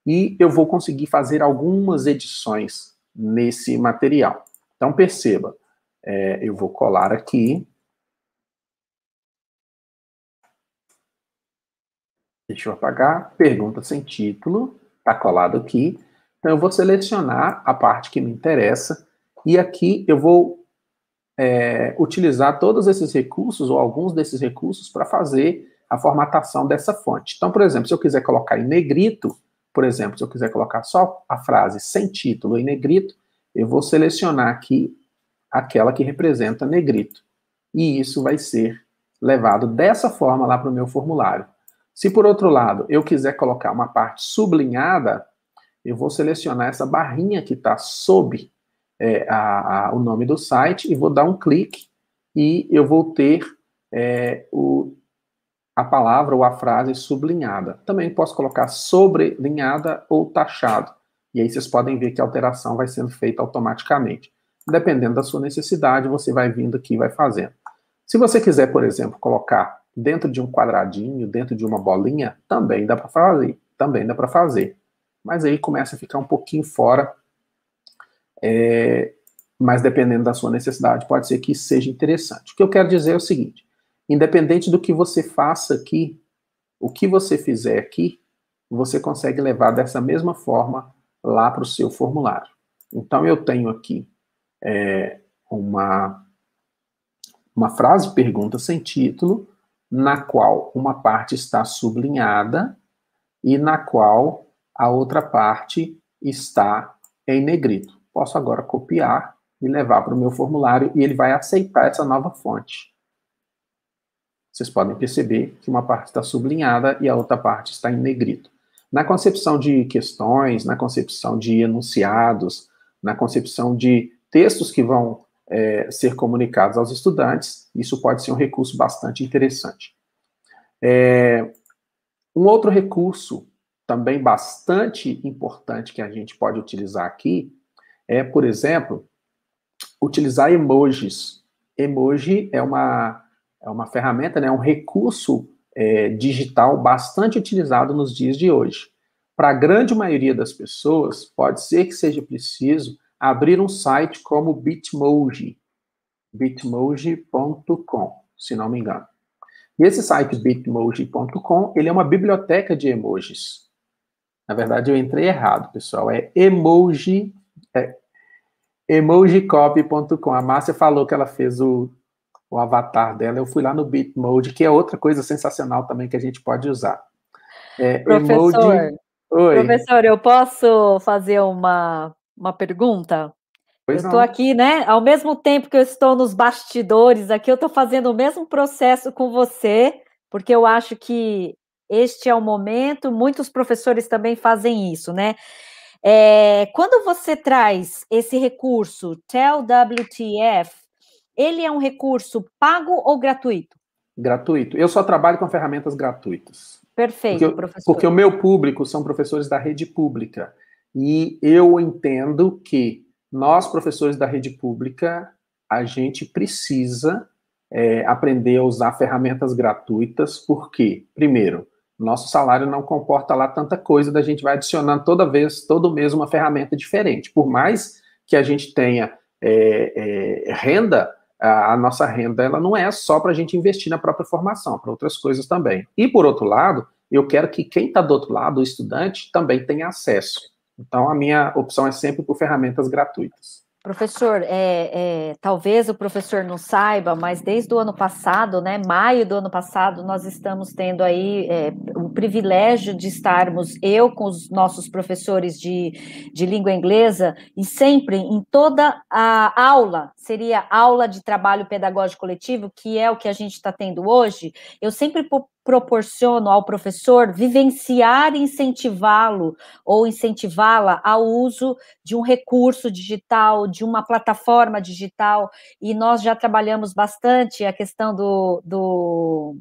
E eu vou conseguir fazer algumas edições nesse material. Então, perceba, é, eu vou colar aqui. Deixa eu apagar. Pergunta sem título, está colado aqui. Então, eu vou selecionar a parte que me interessa e aqui eu vou é, utilizar todos esses recursos ou alguns desses recursos para fazer a formatação dessa fonte. Então, por exemplo, se eu quiser colocar em negrito, por exemplo, se eu quiser colocar só a frase sem título em negrito, eu vou selecionar aqui aquela que representa negrito. E isso vai ser levado dessa forma lá para o meu formulário. Se por outro lado eu quiser colocar uma parte sublinhada, eu vou selecionar essa barrinha que está sob é, a, a, o nome do site e vou dar um clique e eu vou ter é, o, a palavra ou a frase sublinhada. Também posso colocar sobrelinhada ou taxado. E aí vocês podem ver que a alteração vai sendo feita automaticamente. Dependendo da sua necessidade, você vai vindo aqui e vai fazendo. Se você quiser, por exemplo, colocar dentro de um quadradinho, dentro de uma bolinha, também dá para fazer. Também dá para fazer mas aí começa a ficar um pouquinho fora. É, mas dependendo da sua necessidade, pode ser que seja interessante. O que eu quero dizer é o seguinte: independente do que você faça aqui, o que você fizer aqui, você consegue levar dessa mesma forma lá para o seu formulário. Então eu tenho aqui é, uma uma frase pergunta sem título, na qual uma parte está sublinhada e na qual a outra parte está em negrito. Posso agora copiar e levar para o meu formulário e ele vai aceitar essa nova fonte. Vocês podem perceber que uma parte está sublinhada e a outra parte está em negrito. Na concepção de questões, na concepção de enunciados, na concepção de textos que vão é, ser comunicados aos estudantes, isso pode ser um recurso bastante interessante. É, um outro recurso também bastante importante que a gente pode utilizar aqui é, por exemplo, utilizar emojis. Emoji é uma, é uma ferramenta, né, é um recurso é, digital bastante utilizado nos dias de hoje. Para a grande maioria das pessoas, pode ser que seja preciso abrir um site como Bitmoji, bitmoji.com, se não me engano. E esse site bitmoji.com, ele é uma biblioteca de emojis. Na verdade, eu entrei errado, pessoal. É emoji. É, A Márcia falou que ela fez o, o avatar dela. Eu fui lá no Bitmode, que é outra coisa sensacional também que a gente pode usar. É, professor, emoji... professor, eu posso fazer uma, uma pergunta? Pois eu estou aqui, né? Ao mesmo tempo que eu estou nos bastidores aqui, eu estou fazendo o mesmo processo com você, porque eu acho que este é o momento, muitos professores também fazem isso, né? É, quando você traz esse recurso, Tell WTF, ele é um recurso pago ou gratuito? Gratuito. Eu só trabalho com ferramentas gratuitas. Perfeito, porque eu, professor. Porque o meu público são professores da rede pública. E eu entendo que nós, professores da rede pública, a gente precisa é, aprender a usar ferramentas gratuitas, porque, primeiro, nosso salário não comporta lá tanta coisa da gente vai adicionando toda vez, todo mês, uma ferramenta diferente. Por mais que a gente tenha é, é, renda, a, a, nossa renda ela não é só para a gente investir na própria formação, para outras coisas também. E por outro lado, eu quero que quem está do outro lado, o estudante, também tenha acesso. Então a minha opção é sempre por ferramentas gratuitas. Professor, é, é, talvez o professor não saiba, mas desde o ano passado, né, maio do ano passado, nós estamos tendo aí é, o privilégio de estarmos, eu com os nossos professores de, de língua inglesa, e sempre em toda a aula, seria aula de trabalho pedagógico coletivo, que é o que a gente está tendo hoje, eu sempre proporciono ao professor vivenciar e incentivá-lo ou incentivá-la ao uso de um recurso digital, de uma plataforma digital, e nós já trabalhamos bastante a questão do, do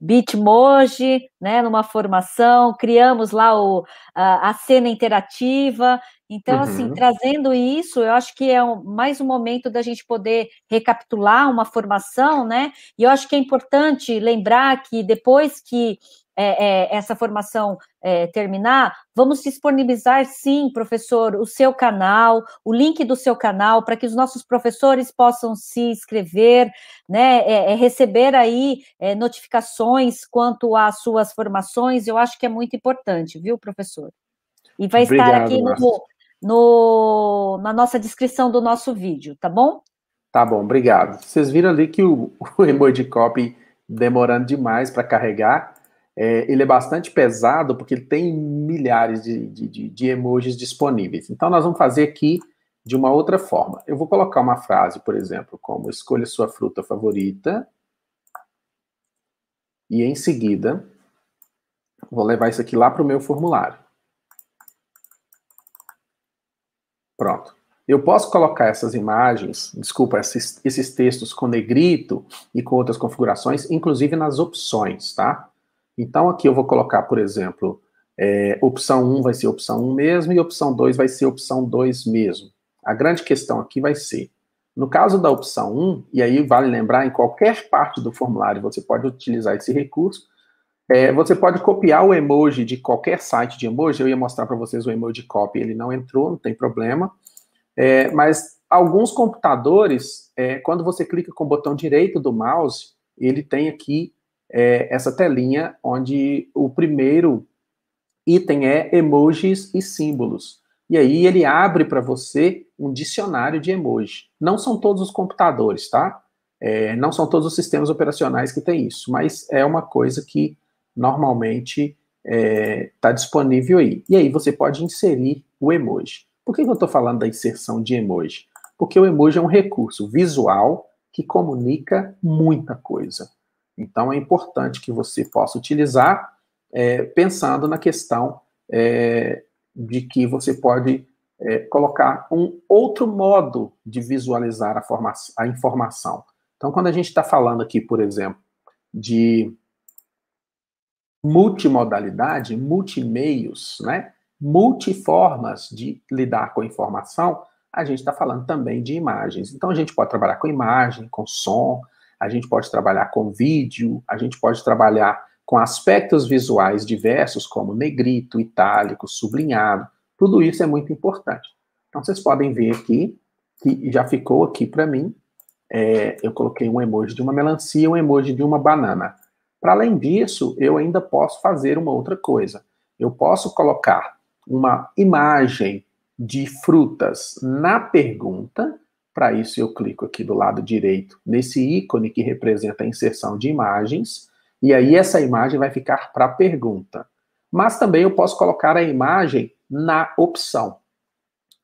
Bitmoji, né, numa formação, criamos lá o, a, a cena interativa, então, assim, uhum. assim, trazendo isso, eu acho que é mais um momento da gente poder recapitular uma formação, né? E eu acho que é importante lembrar que depois que é, é, essa formação é, terminar, vamos disponibilizar, sim, professor, o seu canal, o link do seu canal, para que os nossos professores possam se inscrever, né? É, é receber aí é, notificações quanto às suas formações. Eu acho que é muito importante, viu, professor? E vai Obrigado, estar aqui no, no, na nossa descrição do nosso vídeo, tá bom? Tá bom, obrigado. Vocês viram ali que o, [LAUGHS] o emoji copy demorando demais para carregar. É, ele é bastante pesado porque ele tem milhares de, de, de emojis disponíveis. Então, nós vamos fazer aqui de uma outra forma. Eu vou colocar uma frase, por exemplo, como escolha sua fruta favorita. E em seguida, vou levar isso aqui lá para o meu formulário. Pronto. Eu posso colocar essas imagens, desculpa, esses, esses textos com negrito e com outras configurações, inclusive nas opções, tá? Então aqui eu vou colocar, por exemplo, é, opção 1 vai ser opção 1 mesmo e opção 2 vai ser opção 2 mesmo. A grande questão aqui vai ser, no caso da opção 1, e aí vale lembrar, em qualquer parte do formulário você pode utilizar esse recurso, é, você pode copiar o emoji de qualquer site de emoji. Eu ia mostrar para vocês o emoji copy, ele não entrou, não tem problema. É, mas alguns computadores, é, quando você clica com o botão direito do mouse, ele tem aqui é, essa telinha onde o primeiro item é emojis e símbolos. E aí ele abre para você um dicionário de emoji. Não são todos os computadores, tá? É, não são todos os sistemas operacionais que tem isso, mas é uma coisa que normalmente está é, tá disponível aí. E aí você pode inserir o emoji. Por que, eu estou falando da inserção de emoji? Porque o emoji é um recurso visual que comunica muita coisa. Então é importante que você possa utilizar é, pensando na questão é, de que você pode é, colocar um outro modo de visualizar a, a informação. Então, quando a gente está falando aqui, por exemplo, de multimodalidade, multimeios, né? multiformas de lidar com a informação, a gente está falando também de imagens. Então a gente pode trabalhar com imagem, com som, a gente pode trabalhar com vídeo, a gente pode trabalhar com aspectos visuais diversos, como negrito, itálico, sublinhado. Tudo isso é muito importante. Então vocês podem ver aqui que já ficou aqui para mim. É, eu coloquei um emoji de uma melancia, um emoji de uma banana. Para além disso, eu ainda posso fazer uma outra coisa. Eu posso colocar uma imagem de frutas na pergunta. Para isso, eu clico aqui do lado direito nesse ícone que representa a inserção de imagens. E aí, essa imagem vai ficar para a pergunta. Mas também eu posso colocar a imagem na opção,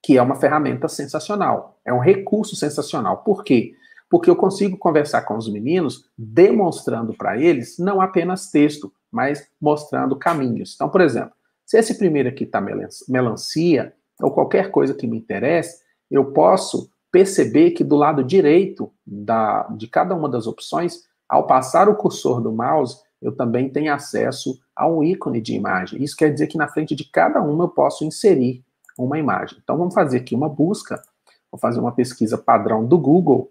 que é uma ferramenta sensacional. É um recurso sensacional. Por quê? porque eu consigo conversar com os meninos demonstrando para eles não apenas texto, mas mostrando caminhos. Então, por exemplo, se esse primeiro aqui está melancia, ou qualquer coisa que me interesse, eu posso perceber que do lado direito da, de cada uma das opções, ao passar o cursor do mouse, eu também tenho acesso a um ícone de imagem. Isso quer dizer que na frente de cada uma eu posso inserir uma imagem. Então, vamos fazer aqui uma busca. Vou fazer uma pesquisa padrão do Google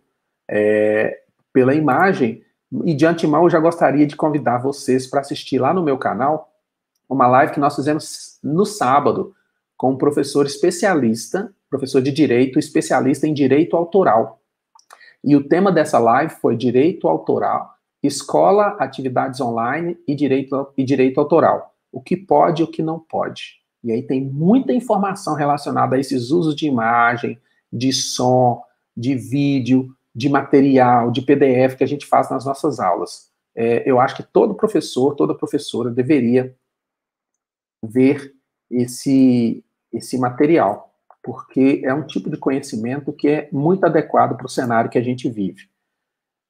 é, pela imagem. E de antemão, eu já gostaria de convidar vocês para assistir lá no meu canal uma live que nós fizemos no sábado com um professor especialista, professor de direito, especialista em direito autoral. E o tema dessa live foi direito autoral, escola, atividades online e direito, e direito autoral. O que pode e o que não pode. E aí tem muita informação relacionada a esses usos de imagem, de som, de vídeo, de material, de PDF que a gente faz nas nossas aulas. É, eu acho que todo professor, toda professora deveria ver esse, esse material, porque é um tipo de conhecimento que é muito adequado para o cenário que a gente vive.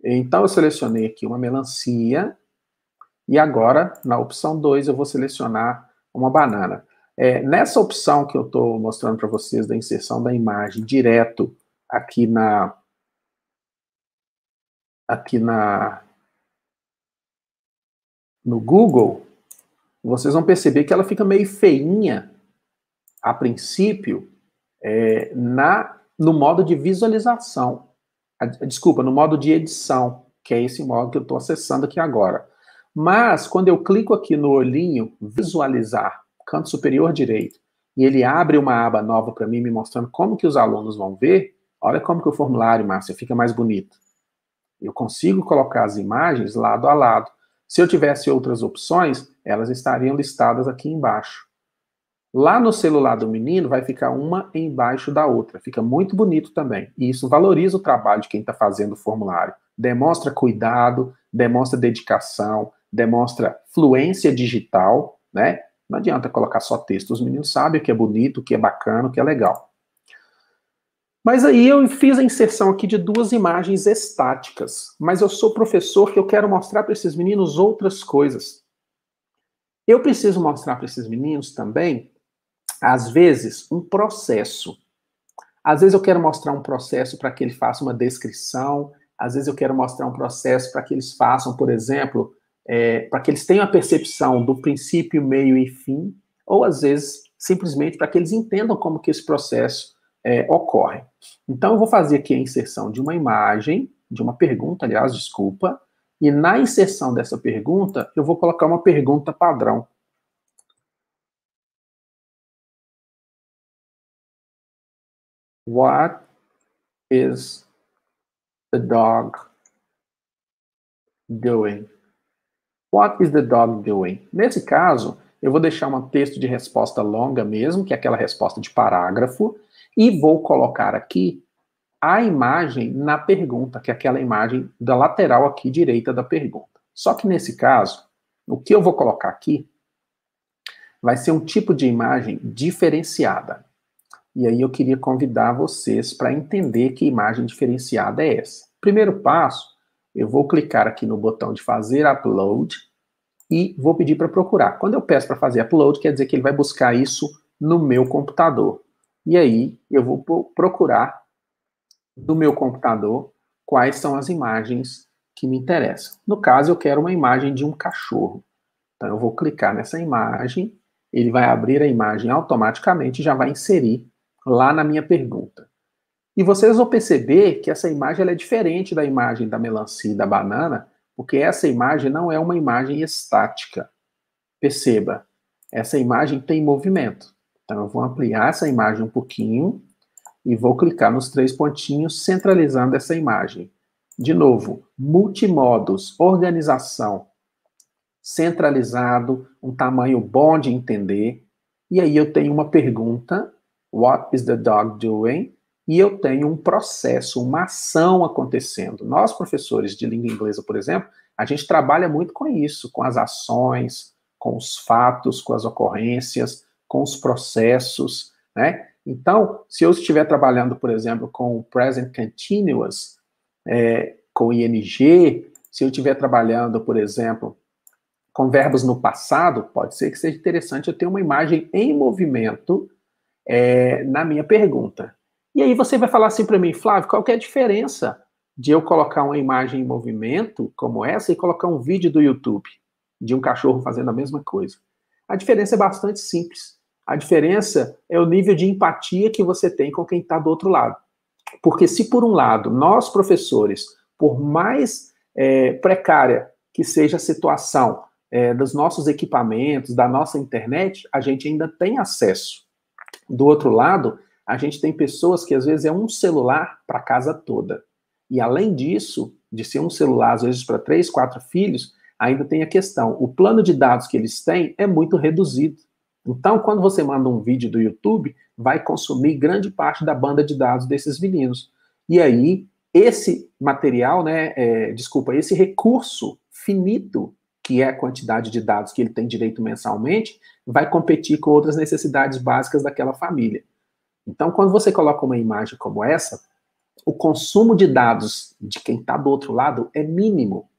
Então, eu selecionei aqui uma melancia, e agora, na opção 2, eu vou selecionar uma banana. É, nessa opção que eu estou mostrando para vocês da inserção da imagem direto aqui na, aqui na no Google, vocês vão perceber que ela fica meio feinha a princípio é, na no modo de visualização. Desculpa, no modo de edição, que é esse modo que eu estou acessando aqui agora. Mas quando eu clico aqui no olhinho, visualizar, canto superior direito, e ele abre uma aba nova para mim, me mostrando como que os alunos vão ver, olha como que o formulário, Márcia, fica mais bonito. Eu consigo colocar as imagens lado a lado. Se eu tivesse outras opções, elas estariam listadas aqui embaixo. Lá no celular do menino vai ficar uma embaixo da outra. Fica muito bonito também. E isso valoriza o trabalho de quem está fazendo o formulário. Demonstra cuidado, demonstra dedicação, demonstra fluência digital, né? Não adianta colocar só texto. Os meninos sabem o que é bonito, o que é bacana, o que é legal. Mas aí eu fiz a inserção aqui de duas imagens estáticas, mas eu sou professor que eu quero mostrar para esses meninos outras coisas. Eu preciso mostrar para esses meninos também, às vezes, um processo. Às vezes eu quero mostrar um processo para que ele faça uma descrição, às vezes eu quero mostrar um processo para que eles façam, por exemplo, é, para que eles tenham a percepção do princípio, meio e fim, ou às vezes simplesmente para que eles entendam como que esse processo é, ocorrem. Então, eu vou fazer aqui a inserção de uma imagem, de uma pergunta, aliás, desculpa, e na inserção dessa pergunta, eu vou colocar uma pergunta padrão. What is the dog doing? What is the dog doing? Nesse caso, eu vou deixar um texto de resposta longa mesmo, que é aquela resposta de parágrafo, e vou colocar aqui a imagem na pergunta, que é aquela imagem da lateral aqui direita da pergunta. Só que nesse caso, o que eu vou colocar aqui vai ser um tipo de imagem diferenciada. E aí eu queria convidar vocês para entender que imagem diferenciada é essa. Primeiro passo, eu vou clicar aqui no botão de fazer upload e vou pedir para procurar. Quando eu peço para fazer upload, quer dizer que ele vai buscar isso no meu computador. E aí eu vou procurar no meu computador quais são as imagens que me interessam. No caso, eu quero uma imagem de um cachorro. Então eu vou clicar nessa imagem, ele vai abrir a imagem automaticamente e já vai inserir lá na minha pergunta. E vocês vão perceber que essa imagem é diferente da imagem da melancia e da banana, porque essa imagem não é uma imagem estática. Perceba, essa imagem tem movimento. Então, eu vou ampliar essa imagem um pouquinho e vou clicar nos três pontinhos, centralizando essa imagem. De novo, multimodos, organização, centralizado, um tamanho bom de entender. E aí eu tenho uma pergunta, what is the dog doing? E eu tenho um processo, uma ação acontecendo. Nós, professores de língua inglesa, por exemplo, a gente trabalha muito com isso, com as ações, com os fatos, com as ocorrências com os processos, né? Então, se eu estiver trabalhando, por exemplo, com Present Continuous, é, com ING, se eu estiver trabalhando, por exemplo, com verbos no passado, pode ser que seja interessante eu ter uma imagem em movimento é, na minha pergunta. E aí você vai falar assim para mim, Flávio, qual que é a diferença de eu colocar uma imagem em movimento como essa e colocar um vídeo do YouTube de um cachorro fazendo a mesma coisa? A diferença é bastante simples. A diferença é o nível de empatia que você tem com quem está do outro lado. Porque se, por um lado, nós, professores, por mais é, precária que seja a situação é, dos nossos equipamentos, da nossa internet, a gente ainda tem acesso. Do outro lado, a gente tem pessoas que às vezes é um celular para casa toda. E além disso, de ser um celular, às vezes para três, quatro filhos, ainda tem a questão: o plano de dados que eles têm é muito reduzido. Então, quando você manda um vídeo do YouTube, vai consumir grande parte da banda de dados desses meninos. E aí, esse material, né, é, desculpa, esse recurso finito, que é a quantidade de dados que ele tem direito mensalmente, vai competir com outras necessidades básicas daquela família. Então, quando você coloca uma imagem como essa, o consumo de dados de quem está do outro lado é mínimo.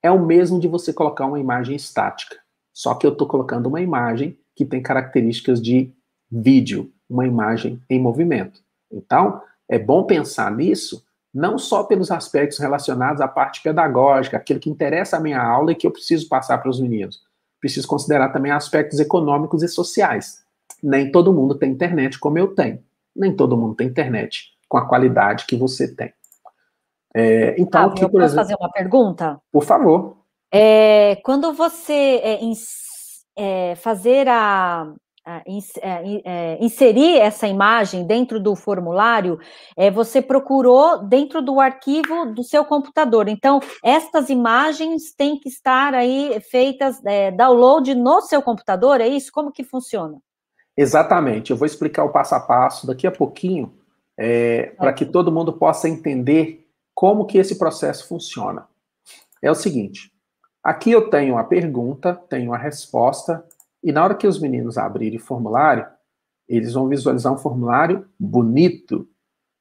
É o mesmo de você colocar uma imagem estática. Só que eu estou colocando uma imagem que tem características de vídeo, uma imagem em movimento. Então, é bom pensar nisso não só pelos aspectos relacionados à parte pedagógica, aquilo que interessa à minha aula e que eu preciso passar para os meninos. Preciso considerar também aspectos econômicos e sociais. Nem todo mundo tem internet como eu tenho. Nem todo mundo tem internet com a qualidade que você tem. É, então, ah, aqui, eu posso exemplo, fazer uma pergunta? Por favor. É, quando você é, ensina é, fazer a, a, eh, eh, inserir essa imagem dentro do formulário, é, você procurou dentro do arquivo do seu computador. Então, estas imagens têm que estar aí feitas, é, download no seu computador, é isso? Como que funciona? Exatamente, eu vou explicar o passo a passo daqui a pouquinho, é, para que todo mundo possa entender como que esse processo funciona. É o seguinte, Aqui eu tenho a pergunta, tenho a resposta, e na hora que os meninos abrirem o formulário, eles vão visualizar um formulário bonito.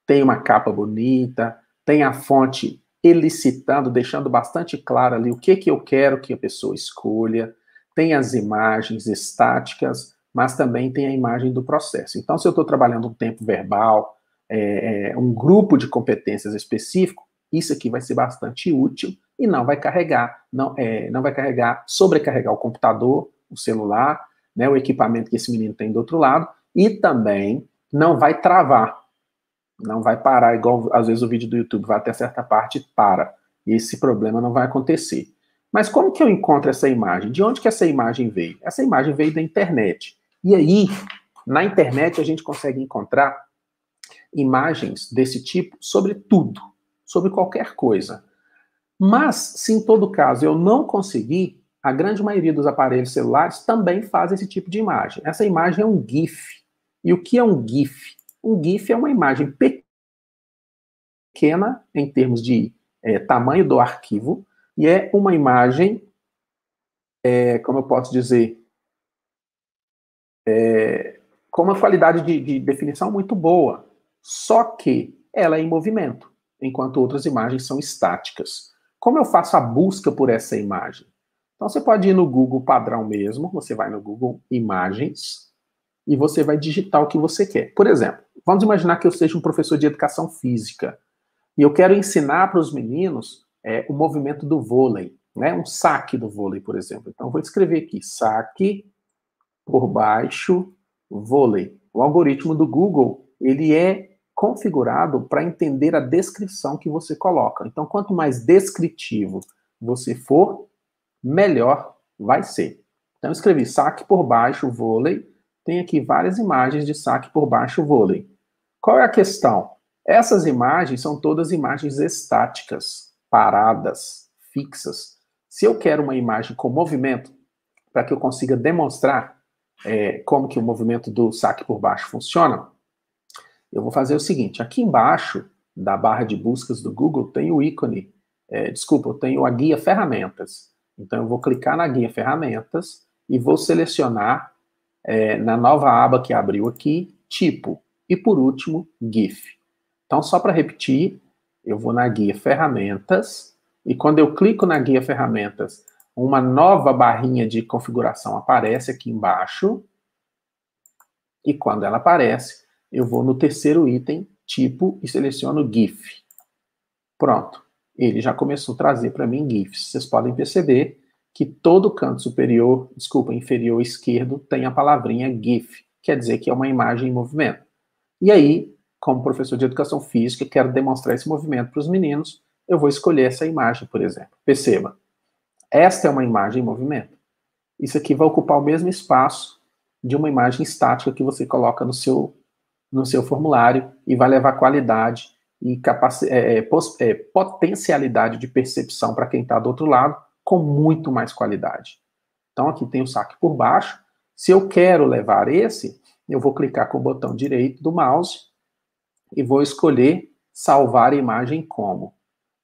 Tem uma capa bonita, tem a fonte elicitando, deixando bastante claro ali o que, que eu quero que a pessoa escolha, tem as imagens estáticas, mas também tem a imagem do processo. Então, se eu estou trabalhando um tempo verbal, é, é, um grupo de competências específico, isso aqui vai ser bastante útil e não vai carregar, não, é, não vai carregar, sobrecarregar o computador, o celular, né, o equipamento que esse menino tem do outro lado, e também não vai travar, não vai parar, igual às vezes o vídeo do YouTube vai até certa parte e para. E esse problema não vai acontecer. Mas como que eu encontro essa imagem? De onde que essa imagem veio? Essa imagem veio da internet. E aí, na internet a gente consegue encontrar imagens desse tipo sobre tudo, sobre qualquer coisa. Mas, se em todo caso eu não conseguir, a grande maioria dos aparelhos celulares também faz esse tipo de imagem. Essa imagem é um GIF. E o que é um GIF? Um GIF é uma imagem pequena em termos de é, tamanho do arquivo e é uma imagem, é, como eu posso dizer, é, com uma qualidade de, de definição muito boa. Só que ela é em movimento, enquanto outras imagens são estáticas. Como eu faço a busca por essa imagem? Então você pode ir no Google padrão mesmo, você vai no Google Imagens e você vai digitar o que você quer. Por exemplo, vamos imaginar que eu seja um professor de educação física e eu quero ensinar para os meninos é, o movimento do vôlei, né? Um saque do vôlei, por exemplo. Então eu vou escrever aqui saque por baixo vôlei. O algoritmo do Google ele é configurado para entender a descrição que você coloca. Então, quanto mais descritivo você for, melhor vai ser. Então, escrevi saque por baixo vôlei. Tem aqui várias imagens de saque por baixo vôlei. Qual é a questão? Essas imagens são todas imagens estáticas, paradas, fixas. Se eu quero uma imagem com movimento, para que eu consiga demonstrar é, como que o movimento do saque por baixo funciona, eu vou fazer o seguinte: aqui embaixo da barra de buscas do Google tem o ícone, é, desculpa, eu tenho a guia ferramentas. Então eu vou clicar na guia ferramentas e vou selecionar é, na nova aba que abriu aqui, tipo, e por último, GIF. Então, só para repetir, eu vou na guia ferramentas e quando eu clico na guia ferramentas, uma nova barrinha de configuração aparece aqui embaixo. E quando ela aparece, eu vou no terceiro item, tipo, e seleciono GIF. Pronto. Ele já começou a trazer para mim GIFs. Vocês podem perceber que todo canto superior, desculpa, inferior esquerdo, tem a palavrinha GIF. Quer dizer que é uma imagem em movimento. E aí, como professor de educação física, quero demonstrar esse movimento para os meninos, eu vou escolher essa imagem, por exemplo. Perceba, esta é uma imagem em movimento. Isso aqui vai ocupar o mesmo espaço de uma imagem estática que você coloca no seu no seu formulário e vai levar qualidade e é, é, é, potencialidade de percepção para quem está do outro lado com muito mais qualidade. Então aqui tem o saque por baixo. Se eu quero levar esse, eu vou clicar com o botão direito do mouse e vou escolher salvar a imagem como.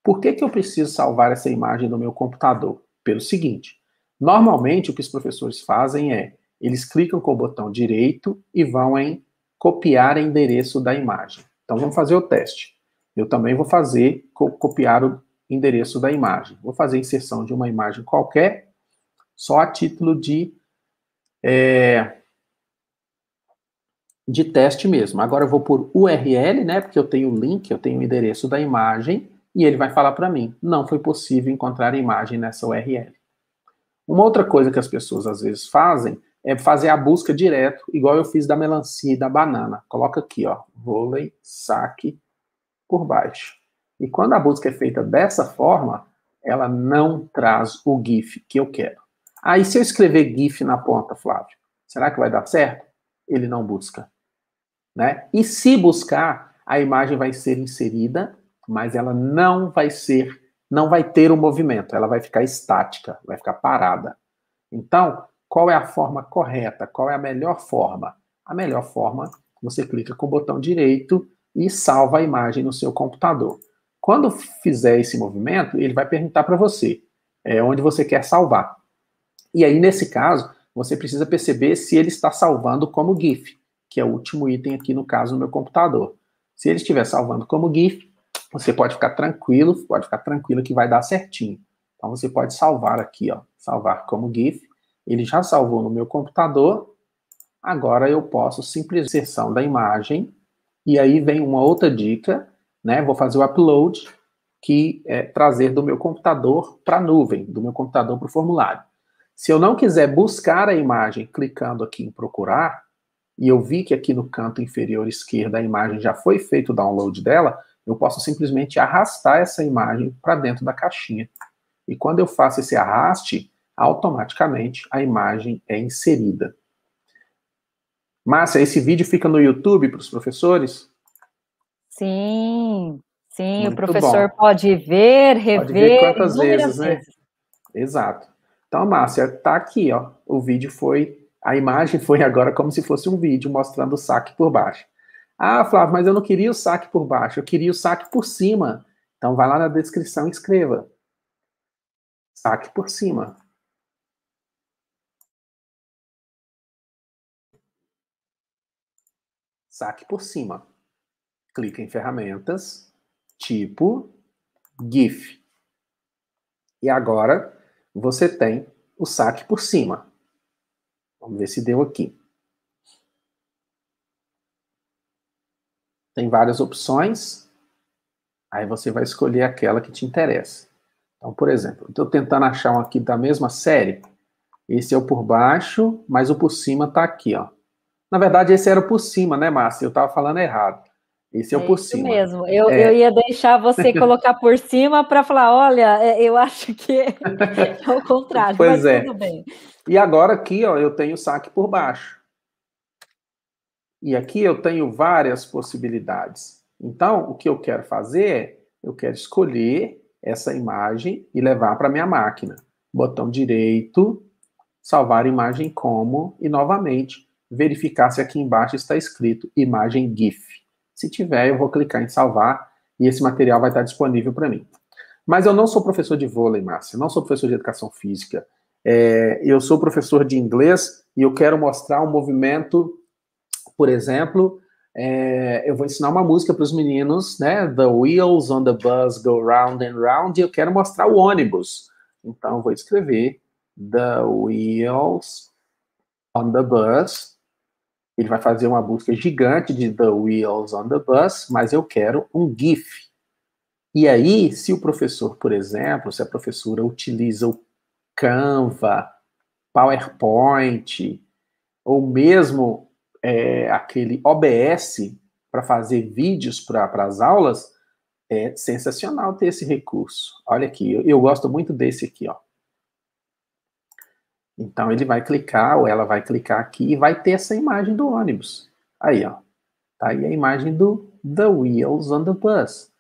Por que, que eu preciso salvar essa imagem do meu computador? Pelo seguinte, normalmente o que os professores fazem é, eles clicam com o botão direito e vão em copiar endereço da imagem. Então vamos fazer o teste. Eu também vou fazer co copiar o endereço da imagem. Vou fazer inserção de uma imagem qualquer, só a título de é, de teste mesmo. Agora eu vou por URL, né? Porque eu tenho o link, eu tenho o endereço da imagem e ele vai falar para mim: não foi possível encontrar a imagem nessa URL. Uma outra coisa que as pessoas às vezes fazem é fazer a busca direto, igual eu fiz da melancia e da banana. Coloca aqui, ó, vôlei, saque por baixo. E quando a busca é feita dessa forma, ela não traz o GIF que eu quero. Aí, ah, se eu escrever GIF na ponta, Flávio, será que vai dar certo? Ele não busca. Né? E se buscar, a imagem vai ser inserida, mas ela não vai ser, não vai ter o um movimento, ela vai ficar estática, vai ficar parada. Então, qual é a forma correta? Qual é a melhor forma? A melhor forma, você clica com o botão direito e salva a imagem no seu computador. Quando fizer esse movimento, ele vai perguntar para você é, onde você quer salvar. E aí, nesse caso, você precisa perceber se ele está salvando como GIF, que é o último item aqui, no caso, no meu computador. Se ele estiver salvando como GIF, você pode ficar tranquilo, pode ficar tranquilo que vai dar certinho. Então, você pode salvar aqui, ó, salvar como GIF. Ele já salvou no meu computador. Agora eu posso simples inserção da imagem. E aí vem uma outra dica, né? Vou fazer o upload, que é trazer do meu computador para a nuvem, do meu computador para o formulário. Se eu não quiser buscar a imagem clicando aqui em procurar, e eu vi que aqui no canto inferior esquerdo a imagem já foi feito o download dela, eu posso simplesmente arrastar essa imagem para dentro da caixinha. E quando eu faço esse arraste, automaticamente a imagem é inserida. Márcia, esse vídeo fica no YouTube para os professores? Sim, sim, Muito o professor bom. pode ver, rever. Pode ver quantas vezes, né? Exato. Então, Márcia, tá aqui, ó. O vídeo foi, a imagem foi agora como se fosse um vídeo mostrando o saque por baixo. Ah, Flávio, mas eu não queria o saque por baixo, eu queria o saque por cima. Então, vai lá na descrição e escreva. Saque por cima. saque por cima. Clica em ferramentas, tipo, GIF. E agora você tem o saque por cima. Vamos ver se deu aqui. Tem várias opções. Aí você vai escolher aquela que te interessa. Então, por exemplo, estou tentando achar um aqui da mesma série. Esse é o por baixo, mas o por cima está aqui, ó. Na verdade, esse era por cima, né, Márcia? Eu estava falando errado. Esse é, é o por cima. mesmo. Eu, é. eu ia deixar você [LAUGHS] colocar por cima para falar, olha, é, eu acho que é, [LAUGHS] é o contrário. Pois é. E agora aqui, ó, eu tenho saque por baixo. E aqui eu tenho várias possibilidades. Então, o que eu quero fazer é, eu quero escolher essa imagem e levar para minha máquina. Botão direito, salvar imagem como e novamente verificar se aqui embaixo está escrito imagem GIF. Se tiver, eu vou clicar em salvar e esse material vai estar disponível para mim. Mas eu não sou professor de vôlei, Márcia, não sou professor de educação física. É, eu sou professor de inglês e eu quero mostrar um movimento, por exemplo, é, eu vou ensinar uma música para os meninos, né? The wheels on the bus go round and round, e eu quero mostrar o ônibus. Então, eu vou escrever The wheels on the bus ele vai fazer uma busca gigante de The Wheels on the Bus, mas eu quero um GIF. E aí, se o professor, por exemplo, se a professora utiliza o Canva, PowerPoint, ou mesmo é, aquele OBS para fazer vídeos para as aulas, é sensacional ter esse recurso. Olha aqui, eu, eu gosto muito desse aqui, ó. Então ele vai clicar ou ela vai clicar aqui e vai ter essa imagem do ônibus. Aí, ó. Tá aí a imagem do The Wheels on the Bus.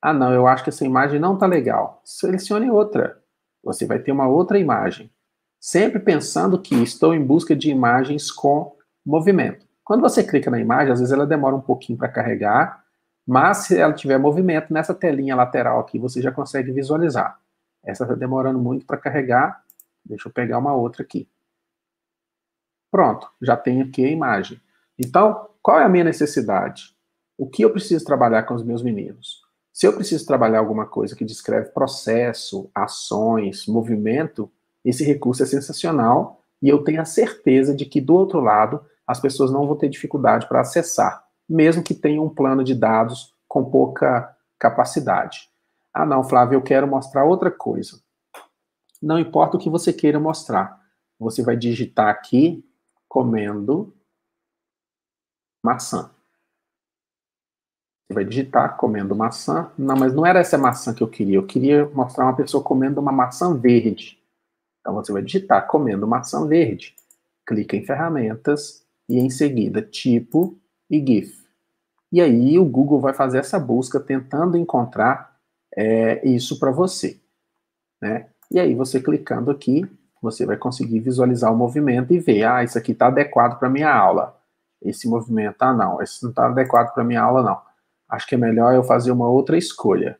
Ah, não, eu acho que essa imagem não tá legal. Selecione outra. Você vai ter uma outra imagem. Sempre pensando que estou em busca de imagens com movimento. Quando você clica na imagem, às vezes ela demora um pouquinho para carregar, mas se ela tiver movimento nessa telinha lateral aqui, você já consegue visualizar. Essa está demorando muito para carregar, Deixa eu pegar uma outra aqui. Pronto, já tenho aqui a imagem. Então, qual é a minha necessidade? O que eu preciso trabalhar com os meus meninos? Se eu preciso trabalhar alguma coisa que descreve processo, ações, movimento, esse recurso é sensacional e eu tenho a certeza de que do outro lado as pessoas não vão ter dificuldade para acessar, mesmo que tenha um plano de dados com pouca capacidade. Ah, não, Flávio, eu quero mostrar outra coisa não importa o que você queira mostrar. Você vai digitar aqui comendo maçã. Você vai digitar comendo maçã. Não, mas não era essa maçã que eu queria. Eu queria mostrar uma pessoa comendo uma maçã verde. Então você vai digitar comendo maçã verde. Clica em ferramentas e em seguida tipo e GIF. E aí o Google vai fazer essa busca tentando encontrar é, isso para você. Né? E aí você clicando aqui, você vai conseguir visualizar o movimento e ver, ah, isso aqui está adequado para minha aula. Esse movimento, ah, não, esse não está adequado para minha aula, não. Acho que é melhor eu fazer uma outra escolha.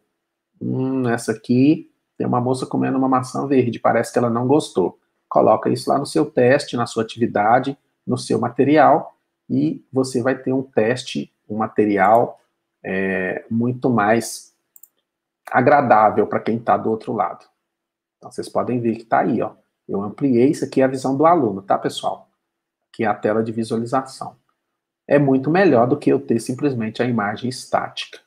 Hum, essa aqui tem uma moça comendo uma maçã verde, parece que ela não gostou. Coloca isso lá no seu teste, na sua atividade, no seu material, e você vai ter um teste, um material é, muito mais agradável para quem está do outro lado. Então, vocês podem ver que está aí, ó. Eu ampliei, isso aqui é a visão do aluno, tá, pessoal? Aqui é a tela de visualização. É muito melhor do que eu ter simplesmente a imagem estática,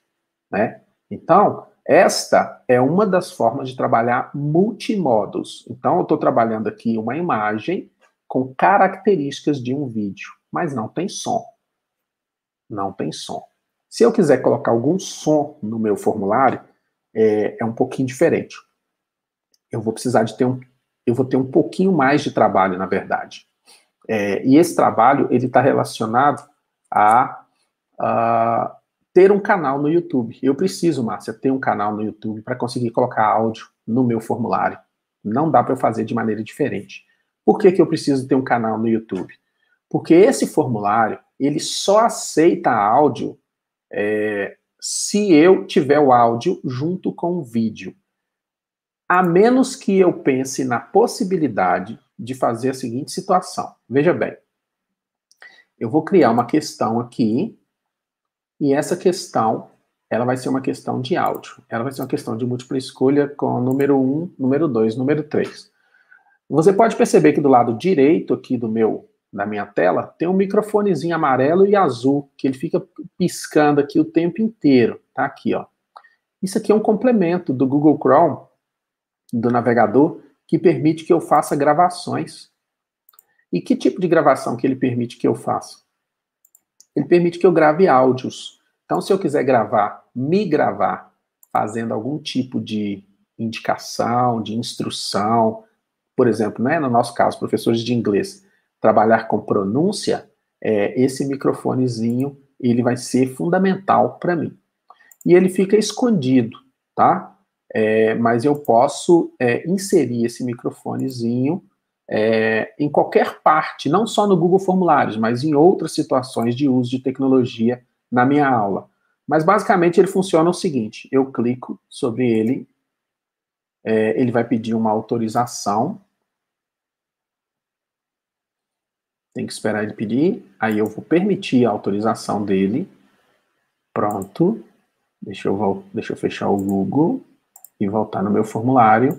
né? Então, esta é uma das formas de trabalhar multimodos. Então, eu estou trabalhando aqui uma imagem com características de um vídeo, mas não tem som. Não tem som. Se eu quiser colocar algum som no meu formulário, é, é um pouquinho diferente eu vou precisar de ter um, eu vou ter um pouquinho mais de trabalho, na verdade. É, e esse trabalho ele está relacionado a, a, ter um canal no YouTube. Eu preciso, Márcia, ter um canal no YouTube para conseguir colocar áudio no meu formulário. Não dá para eu fazer de maneira diferente. Por que, que eu preciso ter um canal no YouTube? Porque esse formulário ele só aceita áudio é, se eu tiver o áudio junto com o vídeo a menos que eu pense na possibilidade de fazer a seguinte situação. Veja bem, eu vou criar uma questão aqui, e essa questão ela vai ser uma questão de áudio. Ela vai ser uma questão de múltipla escolha com número 1, número 2, número 3. Você pode perceber que do lado direito aqui do meu da minha tela tem um microfonezinho amarelo e azul que ele fica piscando aqui o tempo inteiro, tá aqui, ó. Isso aqui é um complemento do Google Chrome do navegador que permite que eu faça gravações. E que tipo de gravação que ele permite que eu faça? Ele permite que eu grave áudios. Então, se eu quiser gravar, me gravar, fazendo algum tipo de indicação, de instrução, por exemplo, né, no nosso caso, professores de inglês, trabalhar com pronúncia, é, esse microfonezinho ele vai ser fundamental para mim. E ele fica escondido, tá? é, mas eu posso é, inserir esse microfonezinho é, em qualquer parte, não só no Google Formulários, mas em outras situações de uso de tecnologia na minha aula. Mas basicamente ele funciona o seguinte: eu clico sobre ele, é, ele vai pedir uma autorização. Tem que esperar ele pedir. Aí eu vou permitir a autorização dele. Pronto. Deixa eu, deixa eu fechar o Google e voltar no meu formulário.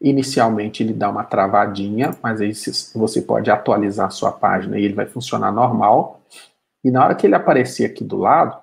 Inicialmente ele dá uma travadinha, mas aí você pode atualizar a sua página e ele vai funcionar normal. E na hora que ele aparecer aqui do lado,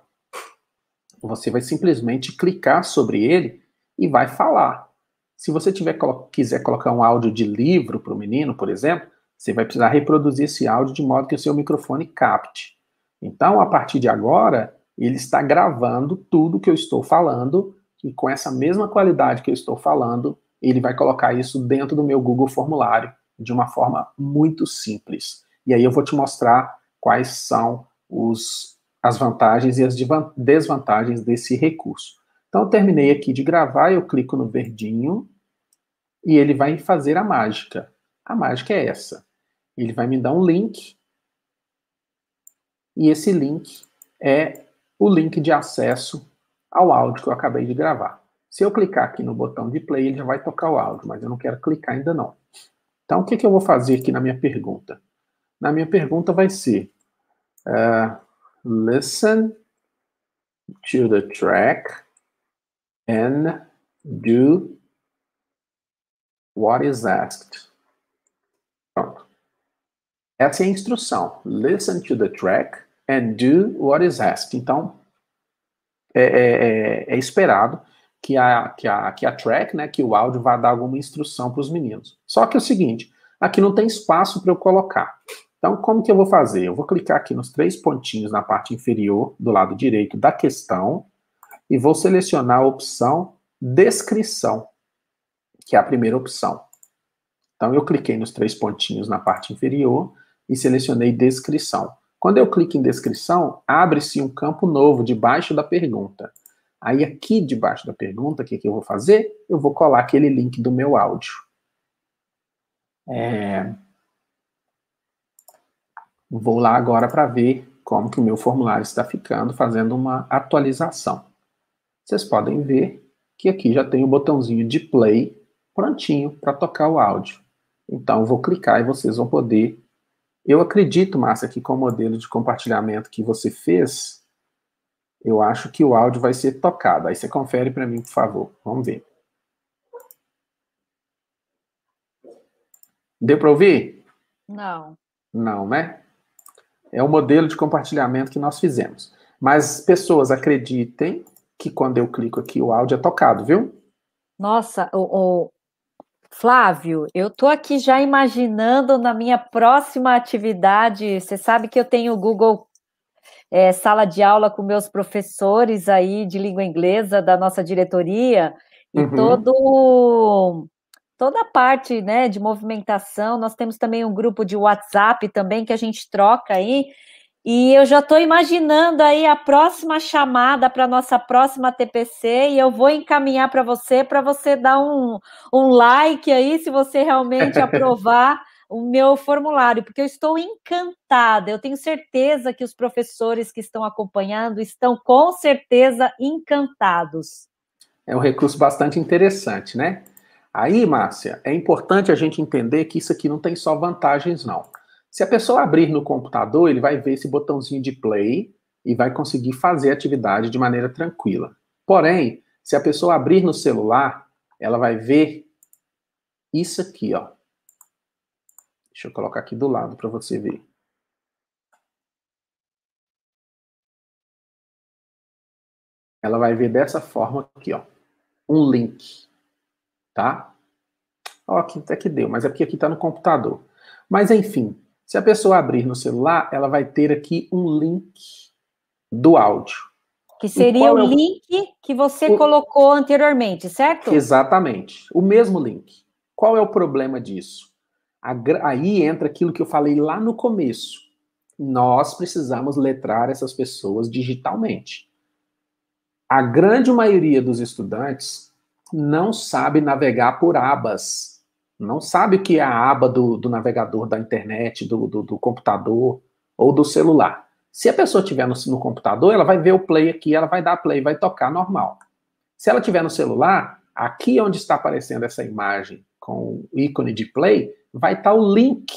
você vai simplesmente clicar sobre ele e vai falar. Se você tiver, quiser colocar um áudio de livro para o menino, por exemplo, você vai precisar reproduzir esse áudio de modo que o seu microfone capte. Então, a partir de agora, ele está gravando tudo que eu estou falando e com essa mesma qualidade que eu estou falando, ele vai colocar isso dentro do meu Google Formulário de uma forma muito simples. E aí eu vou te mostrar quais são os, as vantagens e as desvantagens desse recurso. Então eu terminei aqui de gravar, eu clico no verdinho e ele vai fazer a mágica. A mágica é essa. Ele vai me dar um link e esse link é o link de acesso ao áudio que eu acabei de gravar. Se eu clicar aqui no botão de play, ele já vai tocar o áudio, mas eu não quero clicar ainda não. Então, o que, que eu vou fazer aqui na minha pergunta? Na minha pergunta vai ser uh, listen to the track and do what is asked. Pronto. Essa é a instrução. Listen to the track and do what is asked. Então, é, é, é, é esperado que a, que, a, que a track, né, que o áudio vá dar alguma instrução para os meninos. Só que é o seguinte, aqui não tem espaço para eu colocar. Então, como que eu vou fazer? Eu vou clicar aqui nos três pontinhos na parte inferior do lado direito da questão e vou selecionar a opção descrição, que é a primeira opção. Então, eu cliquei nos três pontinhos na parte inferior e selecionei descrição. Quando eu clico em descrição, abre-se um campo novo debaixo da pergunta. Aí aqui debaixo da pergunta, o que, que eu vou fazer? Eu vou colar aquele link do meu áudio. É... Vou lá agora para ver como que o meu formulário está ficando, fazendo uma atualização. Vocês podem ver que aqui já tem o botãozinho de play prontinho para tocar o áudio. Então, eu vou clicar e vocês vão poder eu acredito, Márcia, que com o modelo de compartilhamento que você fez, eu acho que o áudio vai ser tocado. Aí você confere para mim, por favor. Vamos ver. Deu para ouvir? Não. Não, né? É o modelo de compartilhamento que nós fizemos. Mas pessoas acreditem que quando eu clico aqui o áudio é tocado, viu? Nossa, o, o, Flávio, eu estou aqui já imaginando na minha próxima atividade. Você sabe que eu tenho o Google é, Sala de Aula com meus professores aí de língua inglesa da nossa diretoria e uhum. todo toda a parte né, de movimentação. Nós temos também um grupo de WhatsApp também que a gente troca aí. E eu já estou imaginando aí a próxima chamada para a nossa próxima TPC e eu vou encaminhar para você, para você dar um, um like aí, se você realmente [LAUGHS] aprovar o meu formulário, porque eu estou encantada. Eu tenho certeza que os professores que estão acompanhando estão com certeza encantados. É um recurso bastante interessante, né? Aí, Márcia, é importante a gente entender que isso aqui não tem só vantagens, não. Se a pessoa abrir no computador, ele vai ver esse botãozinho de play e vai conseguir fazer a atividade de maneira tranquila. Porém, se a pessoa abrir no celular, ela vai ver isso aqui, ó. Deixa eu colocar aqui do lado para você ver. Ela vai ver dessa forma aqui, ó. Um link, tá? Ó, aqui até que deu, mas é porque aqui está no computador. Mas enfim, se a pessoa abrir no celular, ela vai ter aqui um link do áudio. Que seria o é link que você o... colocou anteriormente, certo? Exatamente, o mesmo link. Qual é o problema disso? Aí entra aquilo que eu falei lá no começo. Nós precisamos letrar essas pessoas digitalmente. A grande maioria dos estudantes não sabe navegar por abas não sabe o que é a aba do, do navegador da internet, do, do, do, computador ou do celular. Se a pessoa tiver no, no, computador, ela vai ver o play aqui, ela vai dar play, vai tocar normal. Se ela tiver no celular, aqui onde está aparecendo essa imagem com o ícone de play, vai estar tá o link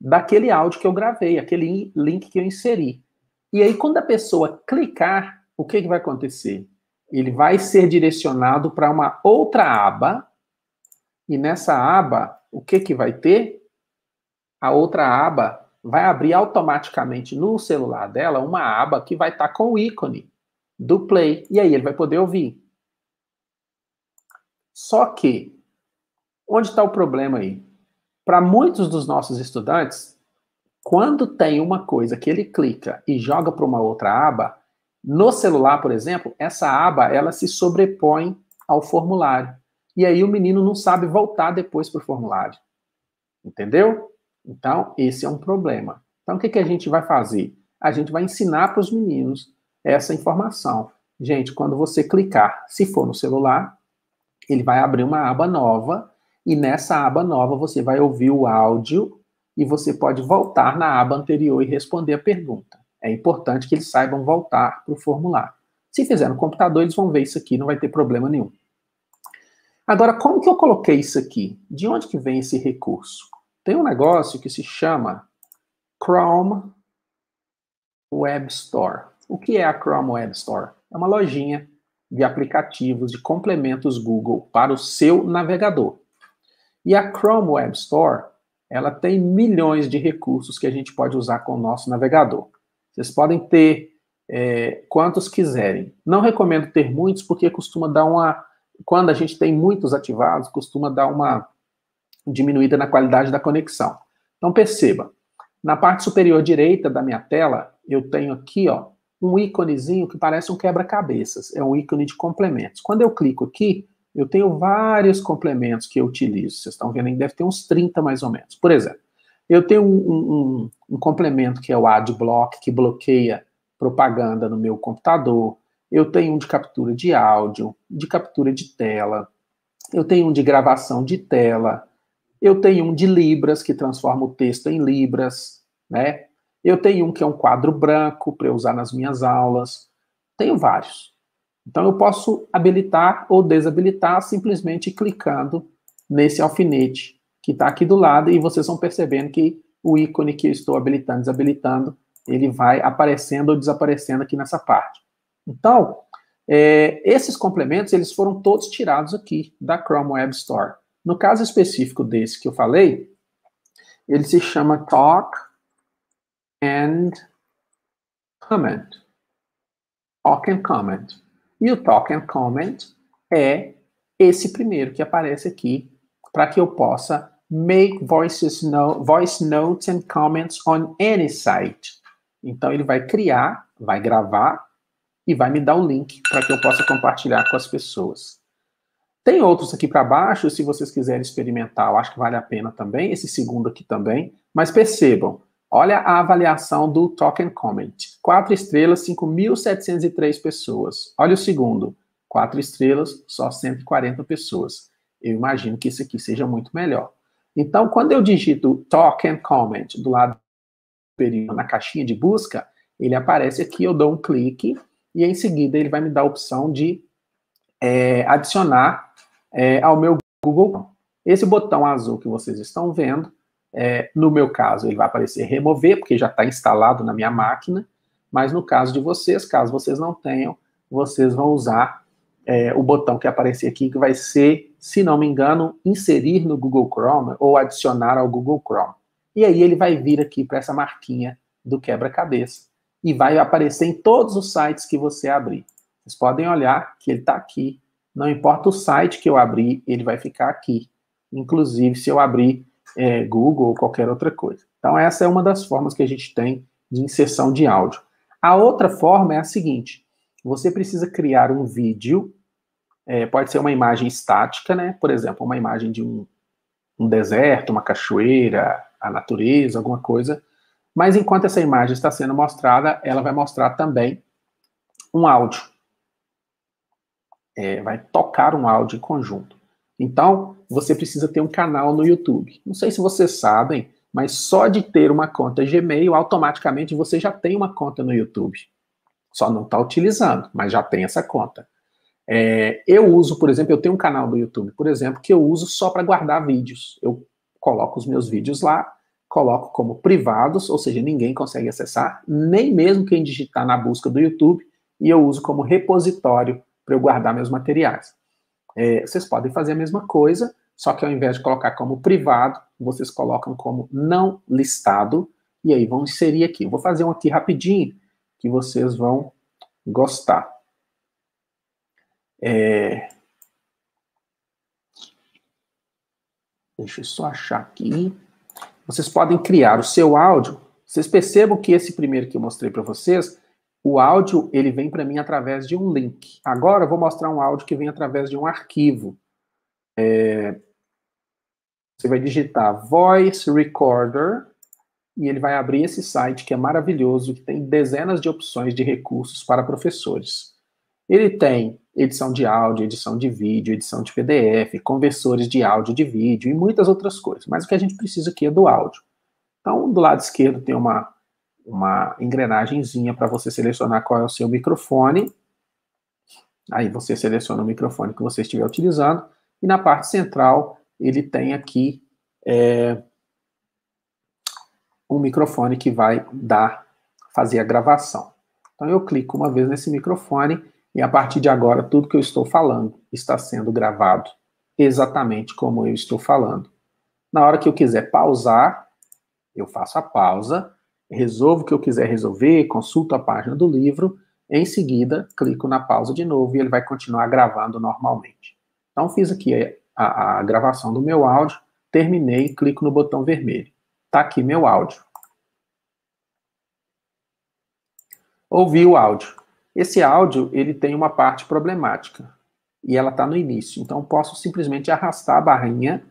daquele áudio que eu gravei, aquele link que eu inseri. E aí, quando a pessoa clicar, o que, que vai acontecer? Ele vai ser direcionado para uma outra aba e nessa aba, o que, que vai ter? A outra aba vai abrir automaticamente no celular dela uma aba que vai estar tá com o ícone do play. E aí ele vai poder ouvir. Só que, onde está o problema aí? Para muitos dos nossos estudantes, quando tem uma coisa que ele clica e joga para uma outra aba, no celular, por exemplo, essa aba ela se sobrepõe ao formulário e aí o menino não sabe voltar depois para o formulário. Entendeu? Então, esse é um problema. Então, o que, que a gente vai fazer? A gente vai ensinar para os meninos essa informação. Gente, quando você clicar, se for no celular, ele vai abrir uma aba nova e nessa aba nova você vai ouvir o áudio e você pode voltar na aba anterior e responder a pergunta. É importante que eles saibam voltar para o formulário. Se fizer no computador, eles vão ver isso aqui, não vai ter problema nenhum. Agora, como que eu coloquei isso aqui? De onde que vem esse recurso? Tem um negócio que se chama Chrome Web Store. O que é a Chrome Web Store? É uma lojinha de aplicativos de complementos Google para o seu navegador. E a Chrome Web Store, ela tem milhões de recursos que a gente pode usar com o nosso navegador. Vocês podem ter é, quantos quiserem. Não recomendo ter muitos porque costuma dar uma quando a gente tem muitos ativados, costuma dar uma diminuída na qualidade da conexão. Então perceba, na parte superior direita da minha tela, eu tenho aqui, ó, um íconezinho que parece um quebra-cabeças, é um ícone de complementos. Quando eu clico aqui, eu tenho vários complementos que eu utilizo. Vocês estão vendo aí, deve ter uns 30 mais ou menos. Por exemplo, eu tenho um, um, um complemento que é o Adblock, que bloqueia propaganda no meu computador eu tenho um de captura de áudio, de captura de tela, eu tenho um de gravação de tela, eu tenho um de libras que transforma o texto em libras, né? Eu tenho um que é um quadro branco para usar nas minhas aulas. Tenho vários. Então eu posso habilitar ou desabilitar simplesmente clicando nesse alfinete que está aqui do lado e vocês vão percebendo que o ícone que eu estou habilitando, desabilitando, ele vai aparecendo ou desaparecendo aqui nessa parte. Então, é, esses complementos, eles foram todos tirados aqui da Chrome Web Store. No caso específico desse que eu falei, ele se chama Talk and Comment. Talk and Comment. E o Talk and Comment é esse primeiro que aparece aqui para que eu possa make voices no, voice notes and comments on any site. Então ele vai criar, vai gravar e vai me dar o link para que eu possa compartilhar com as pessoas. Tem outros aqui para baixo, se vocês quiserem experimentar, eu acho que vale a pena também, esse segundo aqui também. Mas percebam, olha a avaliação do Token Comment. Quatro estrelas, 5.703 pessoas. Olha o segundo, quatro estrelas, só 140 pessoas. Eu imagino que esse aqui seja muito melhor. Então, quando eu digito Token Comment do lado superior na caixinha de busca, ele aparece aqui, eu dou um clique e em seguida ele vai me dar a opção de é, adicionar é, ao meu Google. Esse botão azul que vocês estão vendo, é, no meu caso, ele vai aparecer remover, porque já está instalado na minha máquina, mas no caso de vocês, caso vocês não tenham, vocês vão usar é, o botão que aparecer aqui, que vai ser, se não me engano, inserir no Google Chrome ou adicionar ao Google Chrome. E aí ele vai vir aqui para essa marquinha do quebra-cabeça e vai aparecer em todos os sites que você abrir. Vocês podem olhar que ele está aqui. Não importa o site que eu abrir, ele vai ficar aqui. Inclusive se eu abrir é, Google ou qualquer outra coisa. Então, essa é uma das formas que a gente tem de inserção de áudio. A outra forma é a seguinte: você precisa criar um vídeo, é, pode ser uma imagem estática, né? Por exemplo, uma imagem de um, um deserto, uma cachoeira, a natureza, alguma coisa. Mas enquanto essa imagem está sendo mostrada, ela vai mostrar também um áudio. É, vai tocar um áudio em conjunto. Então, você precisa ter um canal no YouTube. Não sei se vocês sabem, mas só de ter uma conta Gmail, automaticamente você já tem uma conta no YouTube. Só não está utilizando, mas já tem essa conta. É, eu uso, por exemplo, eu tenho um canal do YouTube, por exemplo, que eu uso só para guardar vídeos. Eu coloco os meus vídeos lá coloco como privados, ou seja, ninguém consegue acessar, nem mesmo quem digitar na busca do YouTube, e eu uso como repositório para eu guardar meus materiais. É, vocês podem fazer a mesma coisa, só que ao invés de colocar como privado, vocês colocam como não listado, e aí vão inserir aqui. Eu vou fazer um aqui rapidinho, que vocês vão gostar. É... Deixa eu só achar aqui. Vocês podem criar o seu áudio. Vocês percebam que esse primeiro que eu mostrei para vocês, o áudio ele vem para mim através de um link. Agora eu vou mostrar um áudio que vem através de um arquivo. É... Você vai digitar Voice Recorder e ele vai abrir esse site que é maravilhoso, que tem dezenas de opções de recursos para professores. Ele tem edição de áudio, edição de vídeo, edição de PDF, conversores de áudio de vídeo e muitas outras coisas. Mas o que a gente precisa aqui é do áudio. Então, do lado esquerdo tem uma, uma engrenagemzinha para você selecionar qual é o seu microfone. Aí você seleciona o microfone que você estiver utilizando. E na parte central, ele tem aqui é, um microfone que vai dar, fazer a gravação. Então, eu clico uma vez nesse microfone e a partir de agora, tudo que eu estou falando está sendo gravado exatamente como eu estou falando. Na hora que eu quiser pausar, eu faço a pausa, resolvo o que eu quiser resolver, consulto a página do livro, em seguida clico na pausa de novo e ele vai continuar gravando normalmente. Então fiz aqui a, a gravação do meu áudio, terminei clico no botão vermelho. Está aqui meu áudio. Ouvi o áudio. Esse áudio ele tem uma parte problemática e ela está no início. Então posso simplesmente arrastar a barrinha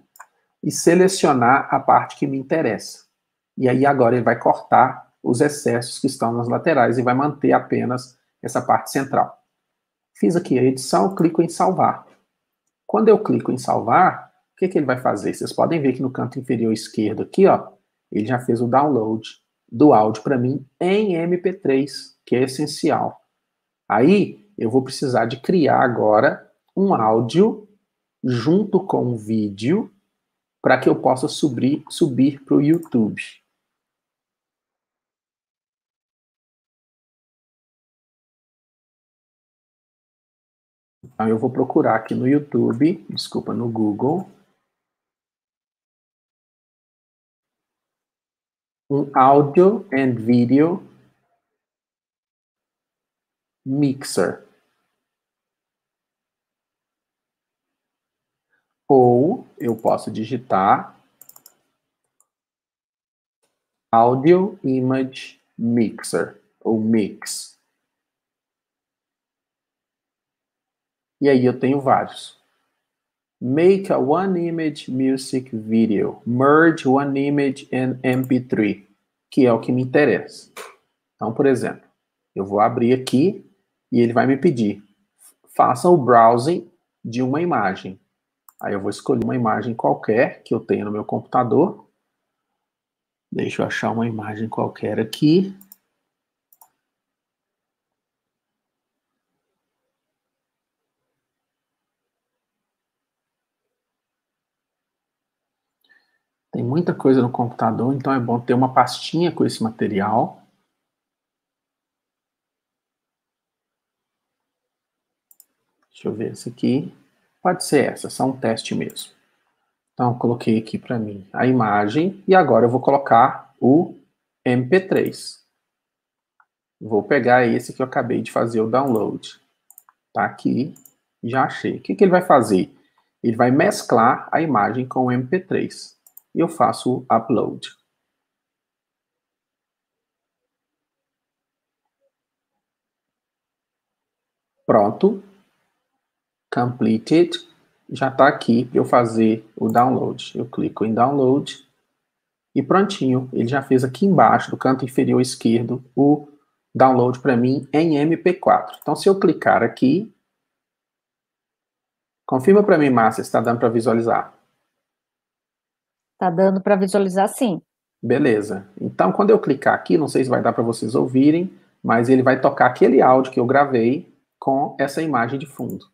e selecionar a parte que me interessa. E aí agora ele vai cortar os excessos que estão nas laterais e vai manter apenas essa parte central. Fiz aqui a edição, clico em salvar. Quando eu clico em salvar, o que, que ele vai fazer? Vocês podem ver que no canto inferior esquerdo aqui, ó, ele já fez o download do áudio para mim em MP3, que é essencial. Aí eu vou precisar de criar agora um áudio junto com um vídeo para que eu possa subir subir para o YouTube. Então eu vou procurar aqui no YouTube, desculpa, no Google, um áudio and video mixer. Ou eu posso digitar Audio Image Mixer, ou Mix. E aí eu tenho vários. Make a one image music video. Merge one image and MP3, que é o que me interessa. Então, por exemplo, eu vou abrir aqui e ele vai me pedir, faça o browsing de uma imagem. Aí eu vou escolher uma imagem qualquer que eu tenha no meu computador. Deixa eu achar uma imagem qualquer aqui. Tem muita coisa no computador, então é bom ter uma pastinha com esse material. Deixa eu ver essa aqui. Pode ser essa, só um teste mesmo. Então, coloquei aqui para mim a imagem e agora eu vou colocar o MP3. Vou pegar esse que eu acabei de fazer o download. Tá aqui, já achei. O que, que ele vai fazer? Ele vai mesclar a imagem com o MP3. E eu faço o upload. Pronto, completed, já está aqui para eu fazer o download. Eu clico em download e prontinho, ele já fez aqui embaixo, do canto inferior esquerdo, o download para mim em MP4. Então, se eu clicar aqui, confirma para mim, Márcia, se está dando para visualizar. Está dando para visualizar, sim. Beleza. Então, quando eu clicar aqui, não sei se vai dar para vocês ouvirem, mas ele vai tocar aquele áudio que eu gravei com essa imagem de fundo.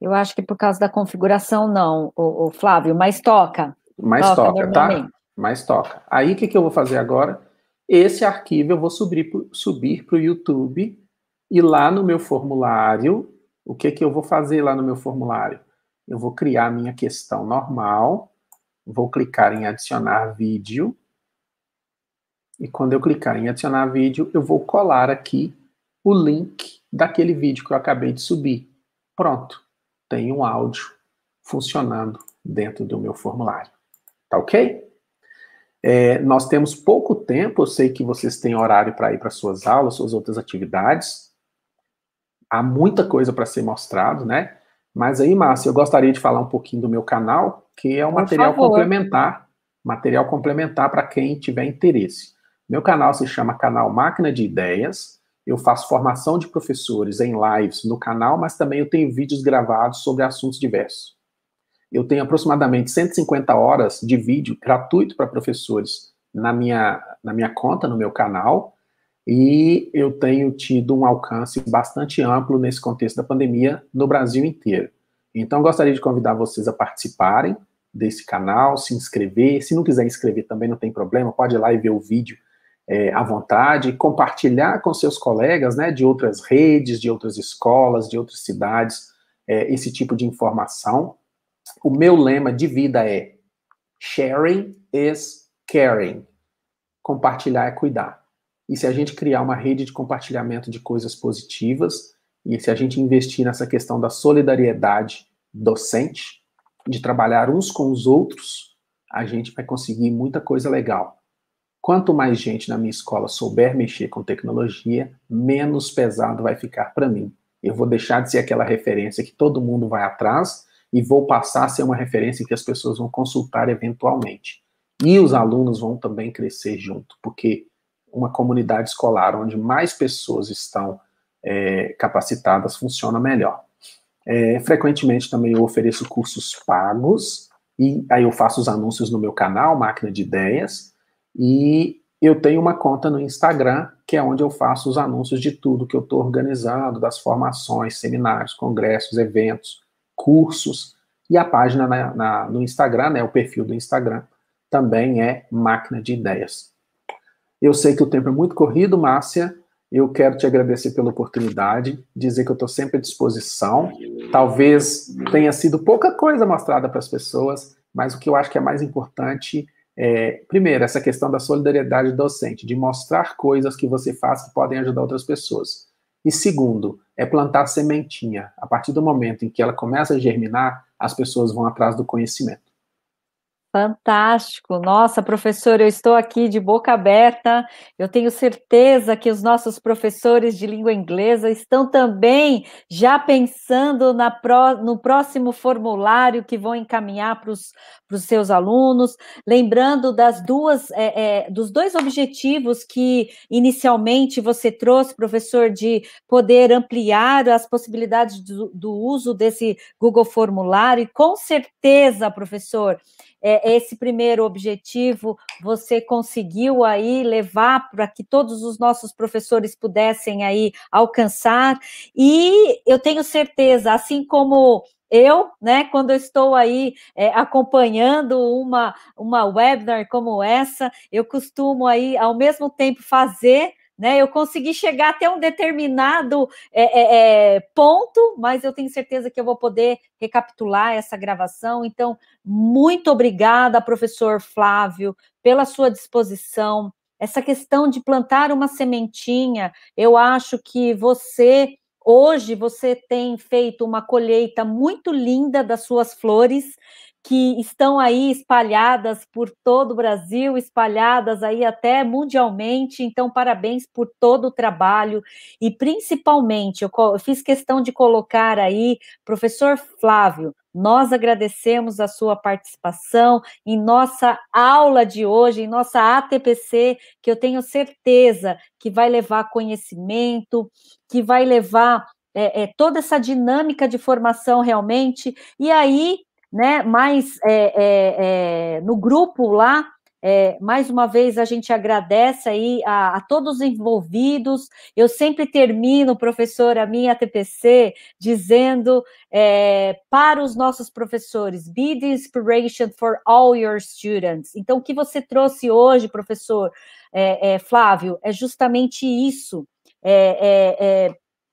Eu acho que por causa da configuração, não, o, o Flávio, mas toca. Mas toca, toca tá? Mas toca. Aí o que, que eu vou fazer agora? Esse arquivo eu vou subir para o YouTube e lá no meu formulário, o que, que eu vou fazer lá no meu formulário? Eu vou criar a minha questão normal, vou clicar em adicionar vídeo. E quando eu clicar em adicionar vídeo, eu vou colar aqui o link daquele vídeo que eu acabei de subir. Pronto tem um áudio funcionando dentro do meu formulário. Tá ok? É, nós temos pouco tempo, eu sei que vocês têm horário para ir para suas aulas, suas outras atividades. Há muita coisa para ser mostrado, né? Mas aí, Márcio, eu gostaria de falar um pouquinho do meu canal, que é um Por material favor. complementar, material complementar para quem tiver interesse. Meu canal se chama Canal Máquina de Ideias eu faço formação de professores em lives no canal, mas também eu tenho vídeos gravados sobre assuntos diversos. Eu tenho aproximadamente 150 horas de vídeo gratuito para professores na minha, na minha conta, no meu canal, e eu tenho tido um alcance bastante amplo nesse contexto da pandemia no Brasil inteiro. Então, gostaria de convidar vocês a participarem desse canal, se inscrever. Se não quiser inscrever também não tem problema, pode ir lá e ver o vídeo é, à vontade, compartilhar com seus colegas né, de outras redes, de outras escolas, de outras cidades, é, esse tipo de informação. O meu lema de vida é sharing is caring. Compartilhar é cuidar. E se a gente criar uma rede de compartilhamento de coisas positivas, e se a gente investir nessa questão da solidariedade docente, de trabalhar uns com os outros, a gente vai conseguir muita coisa legal. Quanto mais gente na minha escola souber mexer com tecnologia, menos pesado vai ficar para mim. Eu vou deixar de ser aquela referência que todo mundo vai atrás e vou passar a ser uma referência que as pessoas vão consultar eventualmente. E os alunos vão também crescer junto, porque uma comunidade escolar onde mais pessoas estão é, capacitadas funciona melhor. É, frequentemente também eu ofereço cursos pagos, e aí eu faço os anúncios no meu canal, Máquina de Ideias, e eu tenho uma conta no Instagram, que é onde eu faço os anúncios de tudo que eu estou organizando, das formações, seminários, congressos, eventos, cursos. E a página na, na, no Instagram, né, o perfil do Instagram, também é Máquina de Ideias. Eu sei que o tempo é muito corrido, Márcia. Eu quero te agradecer pela oportunidade, dizer que eu estou sempre à disposição. Talvez tenha sido pouca coisa mostrada para as pessoas, mas o que eu acho que é mais importante é, primeiro, essa questão da solidariedade docente, de mostrar coisas que você faz que podem ajudar outras pessoas. E segundo, é plantar sementinha. A partir do momento em que ela começa a germinar, as pessoas vão atrás do conhecimento. Fantástico! Nossa, professora, eu estou aqui de boca aberta. Eu tenho certeza que os nossos professores de língua inglesa estão também já pensando pro, no próximo formulário que vão encaminhar para os seus alunos, lembrando das duas, é, é, dos dois objetivos que inicialmente você trouxe, professor, de poder ampliar as possibilidades do, do uso desse Google Formulário. E com certeza, professor, é, esse primeiro objetivo você conseguiu aí levar para que todos os nossos professores pudessem aí alcançar. E eu tenho certeza, assim como eu, né, quando eu estou aí é, acompanhando uma, uma webinar como essa, eu costumo aí, ao mesmo tempo, fazer né? Eu consegui chegar até um determinado é, é, é, ponto, mas eu tenho certeza que eu vou poder recapitular essa gravação. Então, muito obrigada, professor Flávio, pela sua disposição. Essa questão de plantar uma sementinha, eu acho que você hoje você tem feito uma colheita muito linda das suas flores que estão aí espalhadas por todo o Brasil, espalhadas aí até mundialmente. Então, parabéns por todo o trabalho e principalmente eu fiz questão de colocar aí professor Flávio. Nós agradecemos a sua participação em nossa aula de hoje, em nossa ATPC, que eu tenho certeza que vai levar conhecimento, que vai levar é, é, toda essa dinâmica de formação realmente. E aí, né? Mas é, é, é, no grupo lá, é, mais uma vez a gente agradece aí a, a todos os envolvidos. Eu sempre termino, professor a minha TPC, dizendo é, para os nossos professores, be the inspiration for all your students. Então, o que você trouxe hoje, professor Flávio, é justamente isso.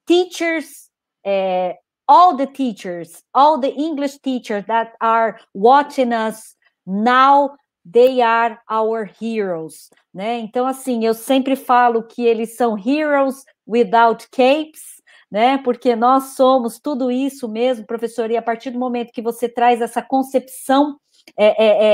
teachers é, all the teachers, all the English teachers that are watching us now, they are our heroes, né? Então assim, eu sempre falo que eles são heroes without capes, né? Porque nós somos tudo isso mesmo, professor, e a partir do momento que você traz essa concepção é, é,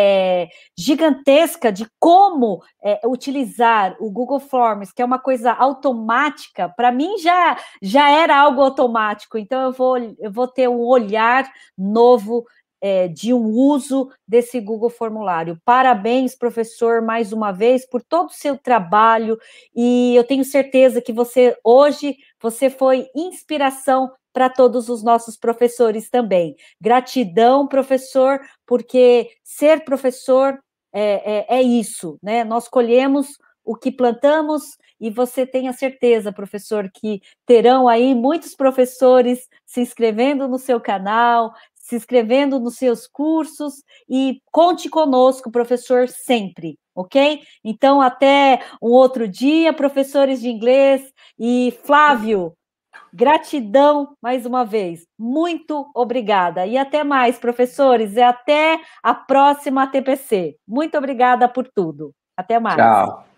é, gigantesca de como é, utilizar o Google Forms, que é uma coisa automática, para mim já, já era algo automático, então eu vou, eu vou ter um olhar novo é, de um uso desse Google Formulário. Parabéns, professor, mais uma vez, por todo o seu trabalho, e eu tenho certeza que você hoje você foi inspiração para todos os nossos professores também. Gratidão, professor, porque ser professor é, é, é isso, né? Nós colhemos o que plantamos e você tenha certeza, professor, que terão aí muitos professores se inscrevendo no seu canal, se inscrevendo nos seus cursos e conte conosco, professor, sempre, ok? Então, até um outro dia, professores de inglês e Flávio, Gratidão mais uma vez. Muito obrigada. E até mais, professores. E até a próxima TPC. Muito obrigada por tudo. Até mais. Tchau.